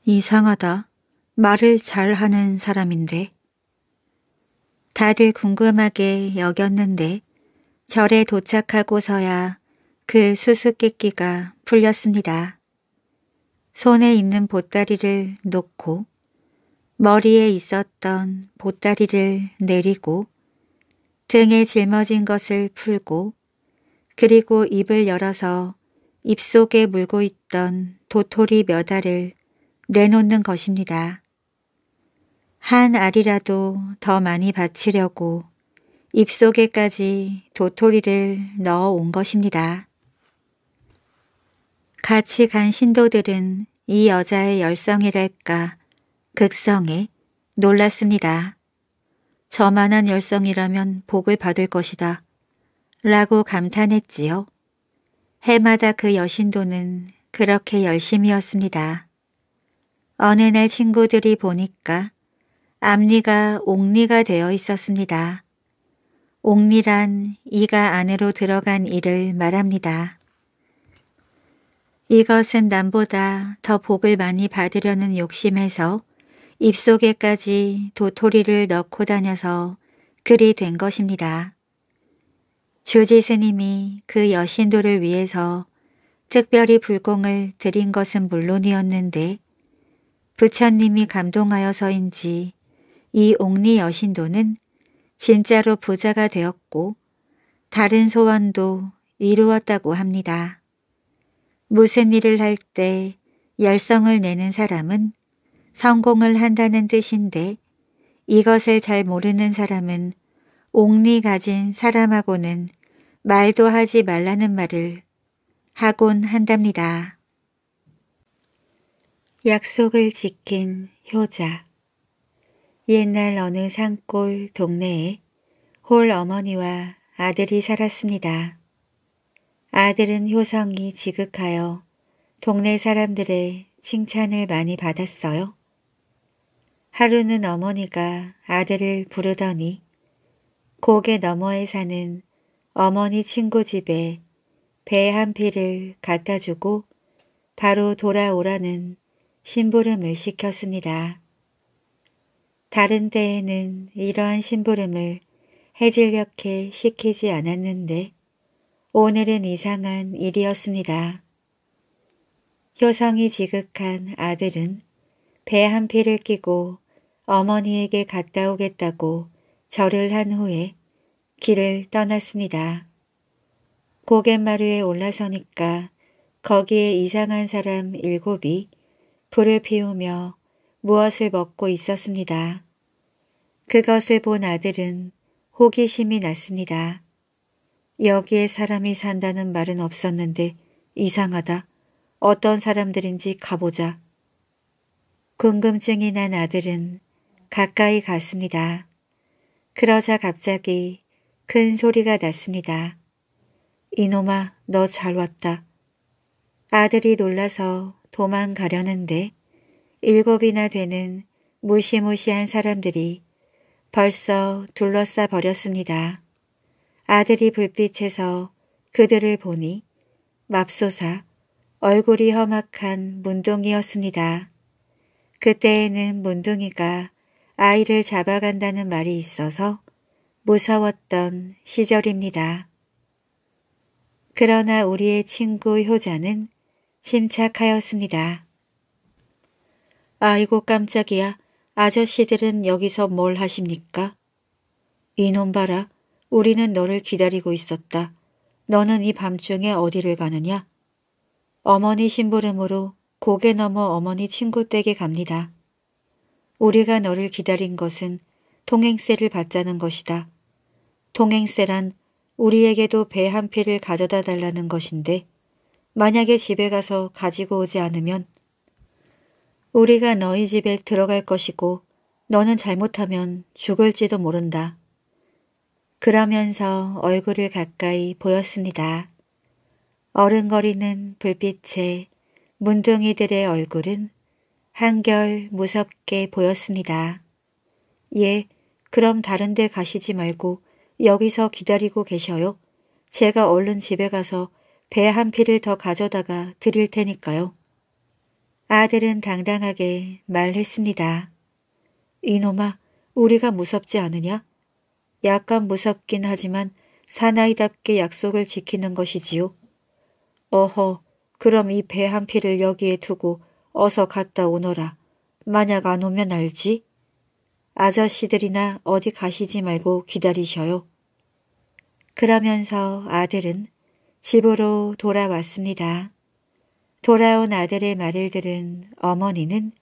이상하다. 말을 잘하는 사람인데 다들 궁금하게 여겼는데 절에 도착하고서야 그 수수께끼가 풀렸습니다. 손에 있는 보따리를 놓고 머리에 있었던 보따리를 내리고 등에 짊어진 것을 풀고 그리고 입을 열어서 입속에 물고 있던 도토리 몇 알을 내놓는 것입니다. 한 알이라도 더 많이 바치려고 입속에까지 도토리를 넣어 온 것입니다. 같이 간 신도들은 이 여자의 열성이랄까 극성에 놀랐습니다. 저만한 열성이라면 복을 받을 것이다. 라고 감탄했지요. 해마다 그 여신도는 그렇게 열심이었습니다. 어느 날 친구들이 보니까 앞니가 옥니가 되어 있었습니다. 옥니란 이가 안으로 들어간 이를 말합니다. 이것은 남보다 더 복을 많이 받으려는 욕심에서 입속에까지 도토리를 넣고 다녀서 그리 된 것입니다. 주지 스님이 그 여신도를 위해서 특별히 불공을 드린 것은 물론이었는데 부처님이 감동하여서인지 이 옥리 여신도는 진짜로 부자가 되었고 다른 소원도 이루었다고 합니다. 무슨 일을 할 때 열성을 내는 사람은 성공을 한다는 뜻인데 이것을 잘 모르는 사람은 옥리 가진 사람하고는 말도 하지 말라는 말을 하곤 한답니다. 약속을 지킨 효자 옛날 어느 산골 동네에 홀 어머니와 아들이 살았습니다. 아들은 효성이 지극하여 동네 사람들의 칭찬을 많이 받았어요. 하루는 어머니가 아들을 부르더니 고개 너머에 사는 어머니 친구 집에 배 한 피를 갖다 주고 바로 돌아오라는 심부름을 시켰습니다. 다른 때에는 이러한 심부름을 해질녘에 시키지 않았는데 오늘은 이상한 일이었습니다. 효성이 지극한 아들은 배 한 피를 끼고 어머니에게 갔다 오겠다고 절을 한 후에 길을 떠났습니다. 고갯마루에 올라서니까 거기에 이상한 사람 일곱이 불을 피우며 무엇을 먹고 있었습니다. 그것을 본 아들은 호기심이 났습니다. 여기에 사람이 산다는 말은 없었는데 이상하다. 어떤 사람들인지 가보자. 궁금증이 난 아들은 가까이 갔습니다. 그러자 갑자기 큰 소리가 났습니다. 이놈아 너 잘 왔다. 아들이 놀라서 도망가려는데 일곱이나 되는 무시무시한 사람들이 벌써 둘러싸 버렸습니다. 아들이 불빛에서 그들을 보니 맙소사 얼굴이 험악한 문둥이였습니다. 그때에는 문둥이가 아이를 잡아간다는 말이 있어서 무서웠던 시절입니다. 그러나 우리의 친구 효자는 침착하였습니다. 아이고 깜짝이야. 아저씨들은 여기서 뭘 하십니까? 이놈 봐라. 우리는 너를 기다리고 있었다. 너는 이 밤중에 어디를 가느냐? 어머니 심부름으로 고개 넘어 어머니 친구 댁에 갑니다. 우리가 너를 기다린 것은 통행세를 받자는 것이다. 통행세란 우리에게도 배 한 피를 가져다 달라는 것인데 만약에 집에 가서 가지고 오지 않으면 우리가 너희 집에 들어갈 것이고 너는 잘못하면 죽을지도 모른다. 그러면서 얼굴을 가까이 보였습니다. 어른거리는 불빛에 문둥이들의 얼굴은 한결 무섭게 보였습니다. 예, 그럼 다른 데 가시지 말고 여기서 기다리고 계셔요. 제가 얼른 집에 가서 배 한 피를 더 가져다가 드릴 테니까요. 아들은 당당하게 말했습니다. 이놈아, 우리가 무섭지 않으냐? 약간 무섭긴 하지만 사나이답게 약속을 지키는 것이지요. 어허, 그럼 이 배 한 피를 여기에 두고 어서 갔다 오너라. 만약 안 오면 알지? 아저씨들이나 어디 가시지 말고 기다리셔요. 그러면서 아들은 집으로 돌아왔습니다. 돌아온 아들의 말을 들은 어머니는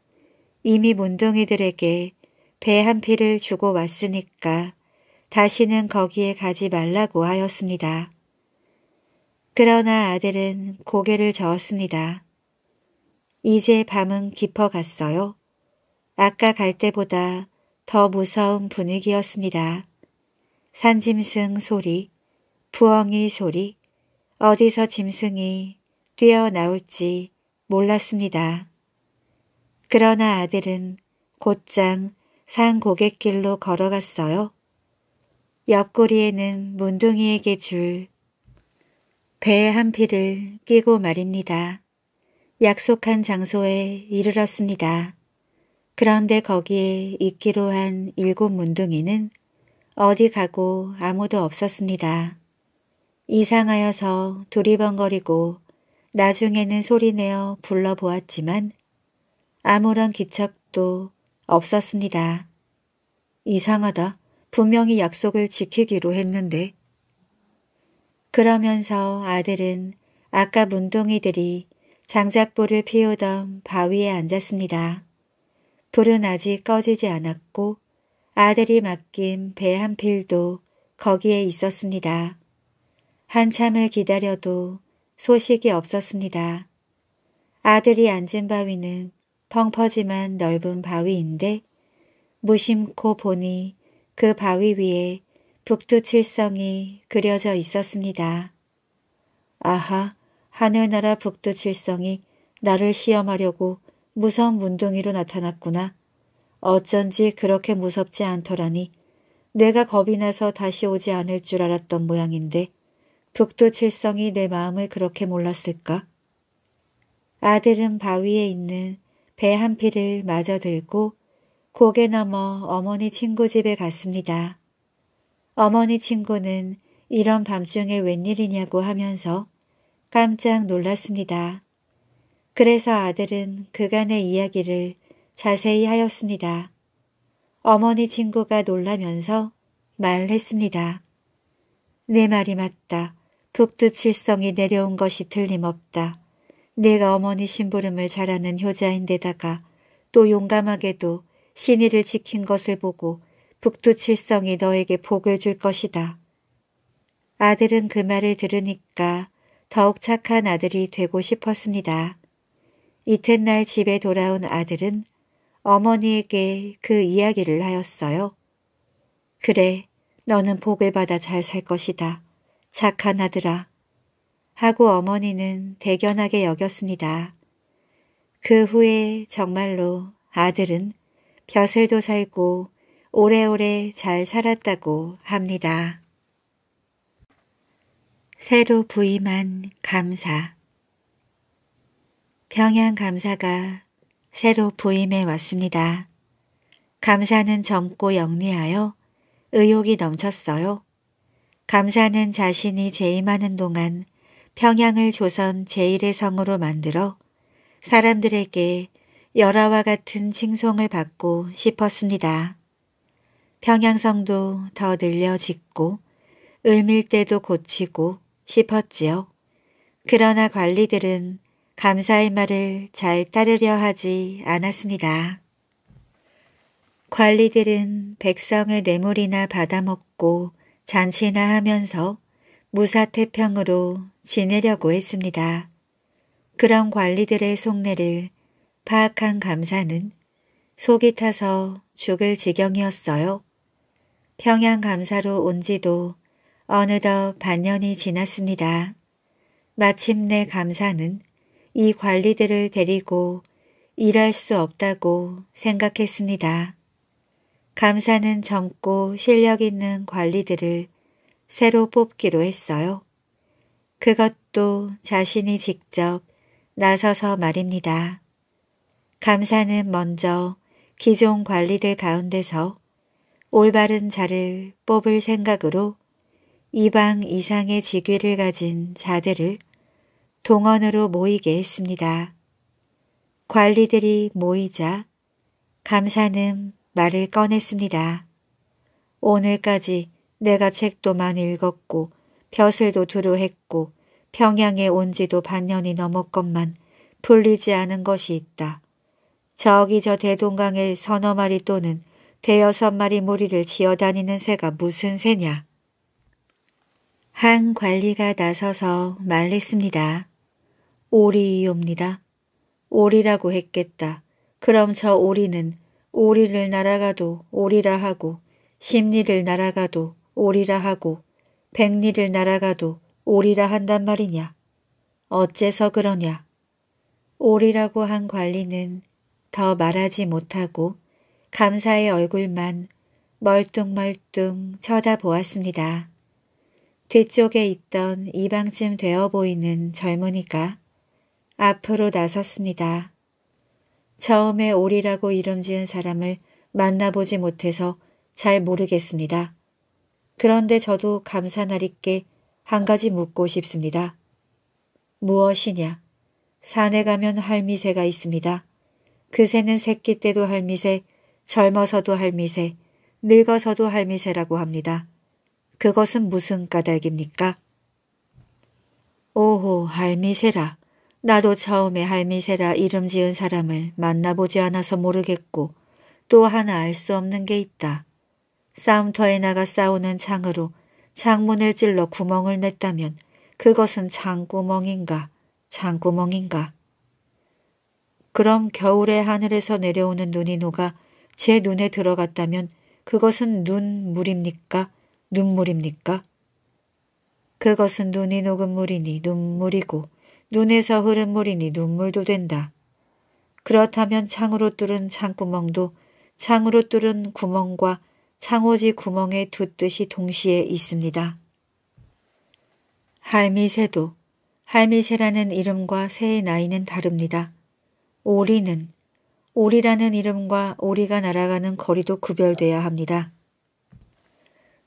이미 문둥이들에게배 한 피를 주고 왔으니까 다시는 거기에 가지 말라고 하였습니다. 그러나 아들은 고개를 저었습니다. 이제 밤은 깊어갔어요. 아까 갈 때보다 더 무서운 분위기였습니다. 산짐승 소리, 부엉이 소리, 어디서 짐승이 뛰어나올지 몰랐습니다. 그러나 아들은 곧장 산 고객길로 걸어갔어요. 옆구리에는 문둥이에게 줄 배한 피를 끼고 말입니다. 약속한 장소에 이르렀습니다. 그런데 거기에 있기로 한 일곱 문둥이는 어디 가고 아무도 없었습니다. 이상하여서 두리번거리고 나중에는 소리내어 불러보았지만 아무런 기척도 없었습니다. 이상하다. 분명히 약속을 지키기로 했는데. 그러면서 아들은 아까 문둥이들이 장작불을 피우던 바위에 앉았습니다. 불은 아직 꺼지지 않았고 아들이 맡긴 배 한 필도 거기에 있었습니다. 한참을 기다려도 소식이 없었습니다. 아들이 앉은 바위는 펑퍼짐한 넓은 바위인데 무심코 보니 그 바위 위에 북두칠성이 그려져 있었습니다. 아하, 하늘나라 북두칠성이 나를 시험하려고 무서운 문둥이로 나타났구나. 어쩐지 그렇게 무섭지 않더라니 내가 겁이 나서 다시 오지 않을 줄 알았던 모양인데 북도칠성이 내 마음을 그렇게 몰랐을까? 아들은 바위에 있는 배 한 피를 마저 들고 고개 넘어 어머니 친구 집에 갔습니다. 어머니 친구는 이런 밤중에 웬일이냐고 하면서 깜짝 놀랐습니다. 그래서 아들은 그간의 이야기를 자세히 하였습니다. 어머니 친구가 놀라면서 말했습니다. 내 말이 맞다. 북두칠성이 내려온 것이 틀림없다. 내가 어머니 심부름을 잘하는 효자인데다가 또 용감하게도 신의를 지킨 것을 보고 북두칠성이 너에게 복을 줄 것이다. 아들은 그 말을 들으니까 더욱 착한 아들이 되고 싶었습니다. 이튿날 집에 돌아온 아들은 어머니에게 그 이야기를 하였어요. 그래, 너는 복을 받아 잘 살 것이다. 착한 아들아 하고 어머니는 대견하게 여겼습니다. 그 후에 정말로 아들은 벼슬도 살고 오래오래 잘 살았다고 합니다. 새로 부임한 감사 평양 감사가 새로 부임해 왔습니다. 감사는 젊고 영리하여 의욕이 넘쳤어요. 감사는 자신이 재임하는 동안 평양을 조선 제1의 성으로 만들어 사람들에게 열화와 같은 칭송을 받고 싶었습니다. 평양성도 더 늘려 짓고 을밀대도 고치고 싶었지요. 그러나 관리들은 감사의 말을 잘 따르려 하지 않았습니다. 관리들은 백성을 뇌물이나 받아먹고 잔치나 하면서 무사태평으로 지내려고 했습니다. 그런 관리들의 속내를 파악한 감사는 속이 타서 죽을 지경이었어요. 평양 감사로 온 지도 어느덧 반년이 지났습니다. 마침내 감사는 이 관리들을 데리고 일할 수 없다고 생각했습니다. 감사는 젊고 실력 있는 관리들을 새로 뽑기로 했어요. 그것도 자신이 직접 나서서 말입니다. 감사는 먼저 기존 관리들 가운데서 올바른 자를 뽑을 생각으로 이방 이상의 직위를 가진 자들을 동원으로 모이게 했습니다. 관리들이 모이자 감사는 말을 꺼냈습니다. 오늘까지 내가 책도 많이 읽었고 벼슬도 두루 했고 평양에 온 지도 반년이 넘었건만 풀리지 않은 것이 있다. 저기 저 대동강에 서너 마리 또는 대여섯 마리 무리를 지어다니는 새가 무슨 새냐. 한 관리가 나서서 말했습니다. 오리이옵니다. 오리라고 했겠다. 그럼 저 오리는 오리를 날아가도 오리라 하고 십리를 날아가도 오리라 하고 백리를 날아가도 오리라 한단 말이냐. 어째서 그러냐. 오리라고 한 관리는 더 말하지 못하고 감사의 얼굴만 멀뚱멀뚱 쳐다보았습니다. 뒤쪽에 있던 이방쯤 되어 보이는 젊으니까 앞으로 나섰습니다. 처음에 오리라고 이름 지은 사람을 만나보지 못해서 잘 모르겠습니다. 그런데 저도 감사나리께 한 가지 묻고 싶습니다. 무엇이냐? 산에 가면 할미새가 있습니다. 그 새는 새끼 때도 할미새, 젊어서도 할미새, 늙어서도 할미새라고 합니다. 그것은 무슨 까닭입니까? 오호, 할미새라. 나도 처음에 할미세라 이름 지은 사람을 만나보지 않아서 모르겠고 또 하나 알 수 없는 게 있다. 싸움터에 나가 싸우는 창으로 창문을 찔러 구멍을 냈다면 그것은 창구멍인가 창구멍인가. 그럼 겨울의 하늘에서 내려오는 눈이 녹아 제 눈에 들어갔다면 그것은 눈물입니까? 눈물입니까? 그것은 눈이 녹은 물이니 눈물이고 눈에서 흐른 물이니 눈물도 된다. 그렇다면 창으로 뚫은 창구멍도 창으로 뚫은 구멍과 창호지 구멍의 두 뜻이 동시에 있습니다. 할미새도 할미새라는 이름과 새의 나이는 다릅니다. 오리는 오리라는 이름과 오리가 날아가는 거리도 구별돼야 합니다.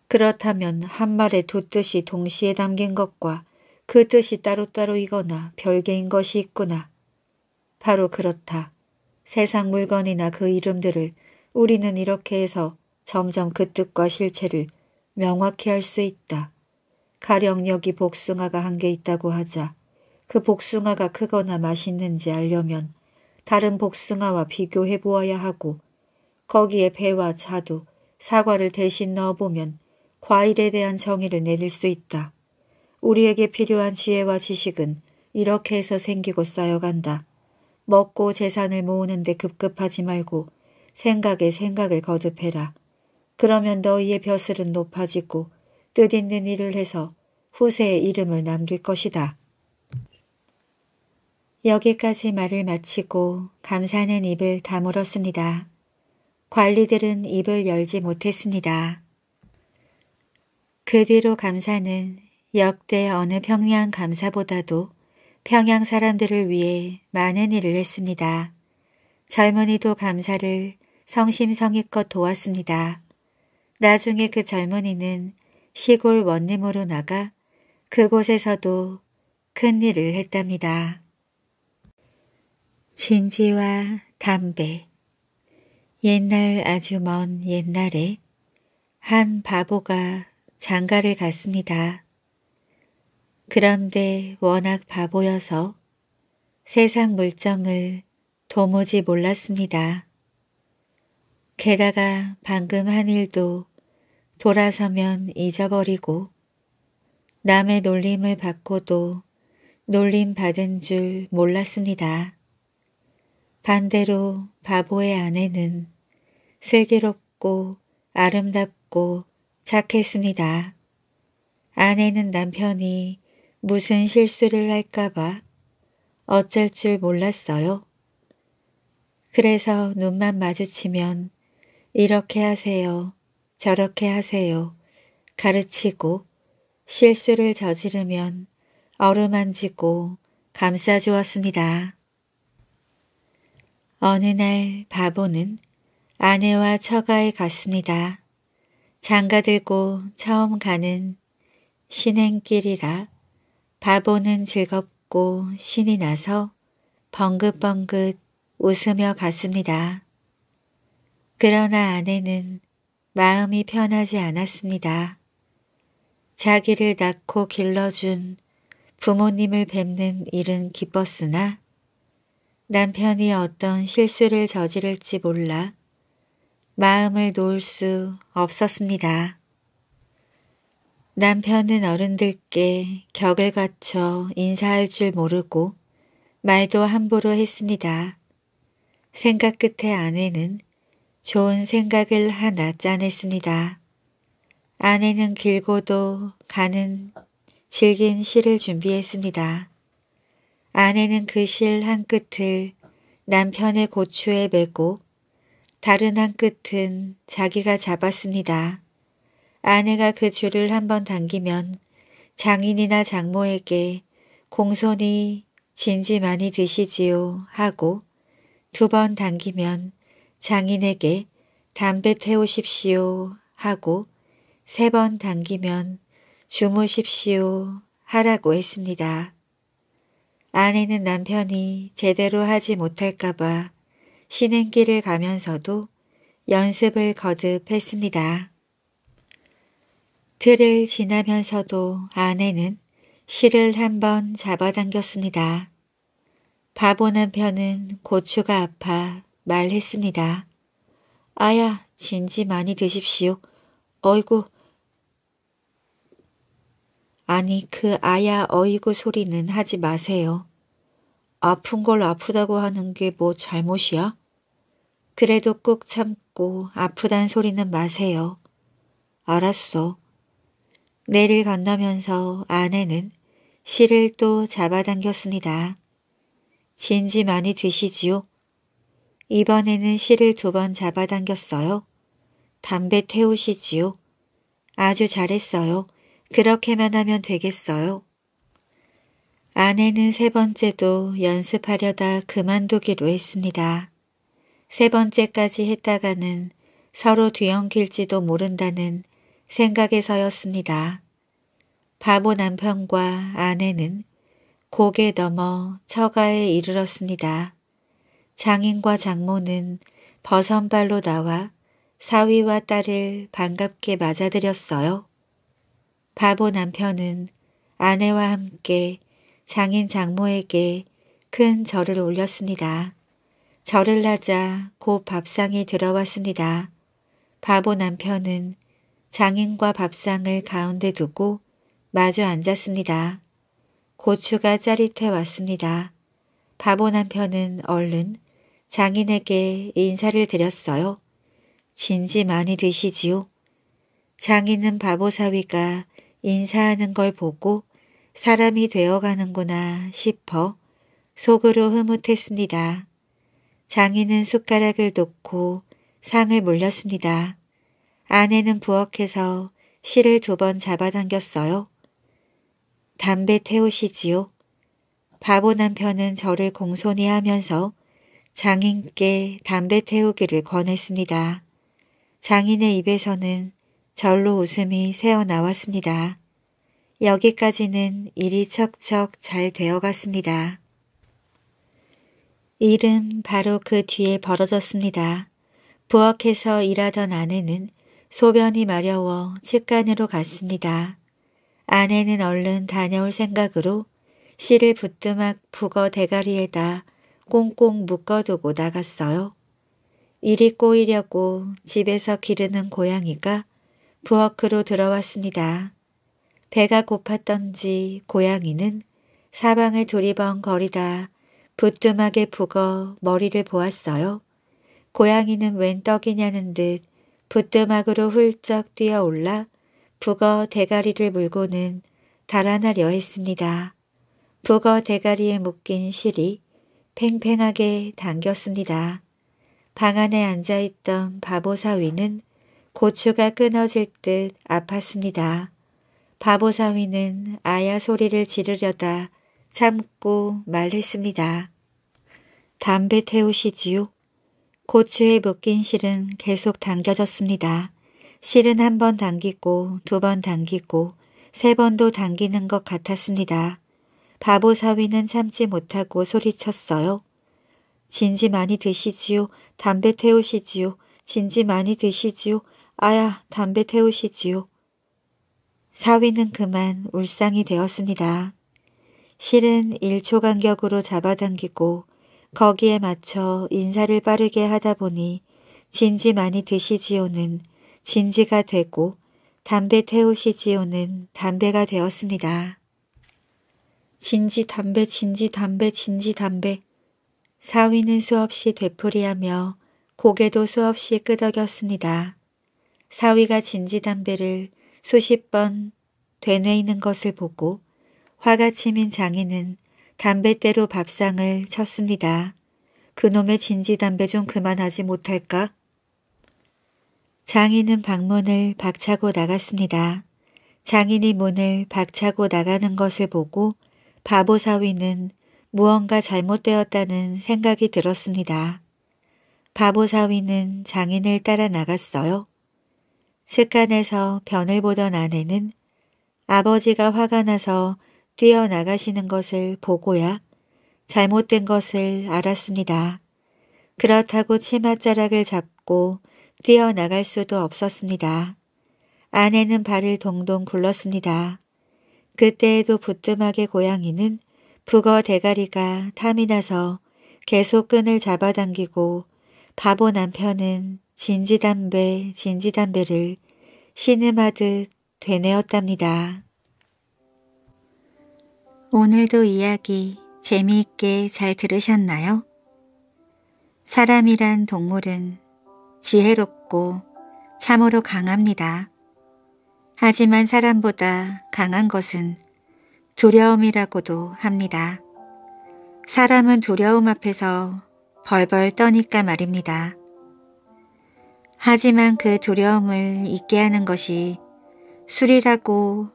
그렇다면 한 말의 두 뜻이 동시에 담긴 것과 그 뜻이 따로따로이거나 별개인 것이 있구나. 바로 그렇다. 세상 물건이나 그 이름들을 우리는 이렇게 해서 점점 그 뜻과 실체를 명확히 할 수 있다. 가령 여기 복숭아가 한 개 있다고 하자. 그 복숭아가 크거나 맛있는지 알려면 다른 복숭아와 비교해 보아야 하고 거기에 배와 자두, 사과를 대신 넣어보면 과일에 대한 정의를 내릴 수 있다. 우리에게 필요한 지혜와 지식은 이렇게 해서 생기고 쌓여간다. 먹고 재산을 모으는데 급급하지 말고 생각에 생각을 거듭해라. 그러면 너희의 벼슬은 높아지고 뜻있는 일을 해서 후세의 이름을 남길 것이다. 여기까지 말을 마치고 감사는 입을 다물었습니다. 관리들은 입을 열지 못했습니다. 그 뒤로 감사는 역대 어느 평양 감사보다도 평양 사람들을 위해 많은 일을 했습니다. 젊은이도 감사를 성심성의껏 도왔습니다. 나중에 그 젊은이는 시골 원님으로 나가 그곳에서도 큰 일을 했답니다. 진지와 담배 옛날 아주 먼 옛날에 한 바보가 장가를 갔습니다. 그런데 워낙 바보여서 세상 물정을 도무지 몰랐습니다. 게다가 방금 한 일도 돌아서면 잊어버리고 남의 놀림을 받고도 놀림 받은 줄 몰랐습니다. 반대로 바보의 아내는 슬기롭고 아름답고 착했습니다. 아내는 남편이 무슨 실수를 할까봐 어쩔 줄 몰랐어요. 그래서 눈만 마주치면 이렇게 하세요, 저렇게 하세요 가르치고 실수를 저지르면 어루만지고 감싸주었습니다. 어느 날 바보는 아내와 처가에 갔습니다. 장가 들고 처음 가는 신행길이라 바보는 즐겁고 신이 나서 벙긋벙긋 웃으며 갔습니다. 그러나 아내는 마음이 편하지 않았습니다. 자기를 낳고 길러준 부모님을 뵙는 일은 기뻤으나 남편이 어떤 실수를 저지를지 몰라 마음을 놓을 수 없었습니다. 남편은 어른들께 격을 갖춰 인사할 줄 모르고 말도 함부로 했습니다. 생각 끝에 아내는 좋은 생각을 하나 짜냈습니다. 아내는 길고도 가는 질긴 시를 준비했습니다. 아내는 그 실 한 끝을 남편의 고추에 메고 다른 한 끝은 자기가 잡았습니다. 아내가 그 줄을 한 번 당기면 장인이나 장모에게 공손히 진지 많이 드시지요 하고 두 번 당기면 장인에게 담배 태우십시오 하고 세 번 당기면 주무십시오 하라고 했습니다. 아내는 남편이 제대로 하지 못할까봐 신행길을 가면서도 연습을 거듭했습니다. 틀을 지나면서도 아내는 실을 한번 잡아당겼습니다. 바보 남편은 고추가 아파 말했습니다. 아야, 진지 많이 드십시오. 어이구. 아니, 그 아야 어이구 소리는 하지 마세요. 아픈 걸 아프다고 하는 게 뭐 잘못이야? 그래도 꾹 참고 아프단 소리는 마세요. 알았어. 내를 건너면서 아내는 실을 또 잡아당겼습니다. 진지 많이 드시지요? 이번에는 실을 두 번 잡아당겼어요. 담배 태우시지요? 아주 잘했어요. 그렇게만 하면 되겠어요. 아내는 세 번째도 연습하려다 그만두기로 했습니다. 세 번째까지 했다가는 서로 뒤엉킬지도 모른다는 생각에서였습니다. 바보 남편과 아내는 고개 넘어 처가에 이르렀습니다. 장인과 장모는 버선발로 나와 사위와 딸을 반갑게 맞아들였어요. 바보 남편은 아내와 함께 장인 장모에게 큰 절을 올렸습니다. 절을 하자 곧 밥상이 들어왔습니다. 바보 남편은 장인과 밥상을 가운데 두고 마주 앉았습니다. 고추가 짜릿해 왔습니다. 바보 남편은 얼른 장인에게 인사를 드렸어요. 진지 많이 드시지요. 장인은 바보 사위가 인사하는 걸 보고 사람이 되어가는구나 싶어 속으로 흐뭇했습니다. 장인은 숟가락을 놓고 상을 물렸습니다. 아내는 부엌에서 실을 두 번 잡아당겼어요. 담배 태우시지요. 바보 남편은 저를 공손히 하면서 장인께 담배 태우기를 권했습니다. 장인의 입에서는 절로 웃음이 새어나왔습니다. 여기까지는 일이 척척 잘 되어갔습니다. 일은 바로 그 뒤에 벌어졌습니다. 부엌에서 일하던 아내는 소변이 마려워 측간으로 갔습니다. 아내는 얼른 다녀올 생각으로 씨를 붙드막 북어 대가리에다 꽁꽁 묶어두고 나갔어요. 일이 꼬이려고 집에서 기르는 고양이가 부엌으로 들어왔습니다. 배가 고팠던지 고양이는 사방을 두리번거리다 부뚜막에 북어 머리를 보았어요. 고양이는 웬 떡이냐는 듯 붓드막으로 훌쩍 뛰어올라 북어 대가리를 물고는 달아나려 했습니다. 북어 대가리에 묶인 실이 팽팽하게 당겼습니다. 방 안에 앉아있던 바보사위는 고추가 끊어질 듯 아팠습니다. 바보사위는 아야 소리를 지르려다 참고 말했습니다. 담배 태우시지요? 고추에 묶인 실은 계속 당겨졌습니다. 실은 한 번 당기고 두 번 당기고 세 번도 당기는 것 같았습니다. 바보 사위는 참지 못하고 소리쳤어요. 진지 많이 드시지요. 담배 태우시지요. 진지 많이 드시지요. 아야 담배 태우시지요. 사위는 그만 울상이 되었습니다. 실은 1초 간격으로 잡아당기고 거기에 맞춰 인사를 빠르게 하다 보니 진지 많이 드시지요는 진지가 되고 담배 태우시지요는 담배가 되었습니다. 진지 담배 진지 담배 진지 담배 사위는 수없이 되풀이하며 고개도 수없이 끄덕였습니다. 사위가 진지 담배를 수십 번 되뇌이는 것을 보고 화가 치민 장인은 담뱃대로 밥상을 쳤습니다. 그놈의 진지 담배 좀 그만하지 못할까? 장인은 방문을 박차고 나갔습니다. 장인이 문을 박차고 나가는 것을 보고 바보 사위는 무언가 잘못되었다는 생각이 들었습니다. 바보 사위는 장인을 따라 나갔어요. 습관에서 변을 보던 아내는 아버지가 화가 나서 뛰어나가시는 것을 보고야 잘못된 것을 알았습니다. 그렇다고 치맛자락을 잡고 뛰어나갈 수도 없었습니다. 아내는 발을 동동 굴렀습니다. 그때에도 부뜸하게 고양이는 북어 대가리가 탐이 나서 계속 끈을 잡아당기고 바보 남편은 진지담배 진지담배를 신음하듯 되뇌었답니다. 오늘도 이야기 재미있게 잘 들으셨나요? 사람이란 동물은 지혜롭고 참으로 강합니다. 하지만 사람보다 강한 것은 두려움이라고도 합니다. 사람은 두려움 앞에서 벌벌 떠니까 말입니다. 하지만 그 두려움을 잊게 하는 것이 술이라고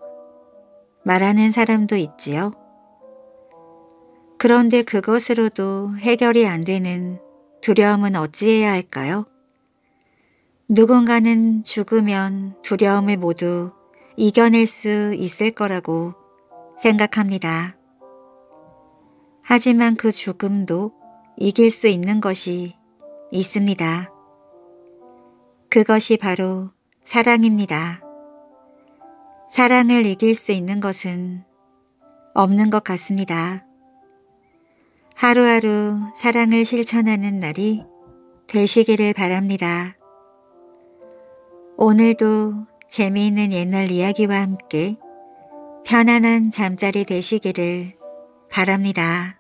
말하는 사람도 있지요. 그런데 그것으로도 해결이 안 되는 두려움은 어찌해야 할까요? 누군가는 죽으면 두려움을 모두 이겨낼 수 있을 거라고 생각합니다. 하지만 그 죽음도 이길 수 있는 것이 있습니다. 그것이 바로 사랑입니다. 사랑을 이길 수 있는 것은 없는 것 같습니다. 하루하루 사랑을 실천하는 날이 되시기를 바랍니다. 오늘도 재미있는 옛날 이야기와 함께 편안한 잠자리 되시기를 바랍니다.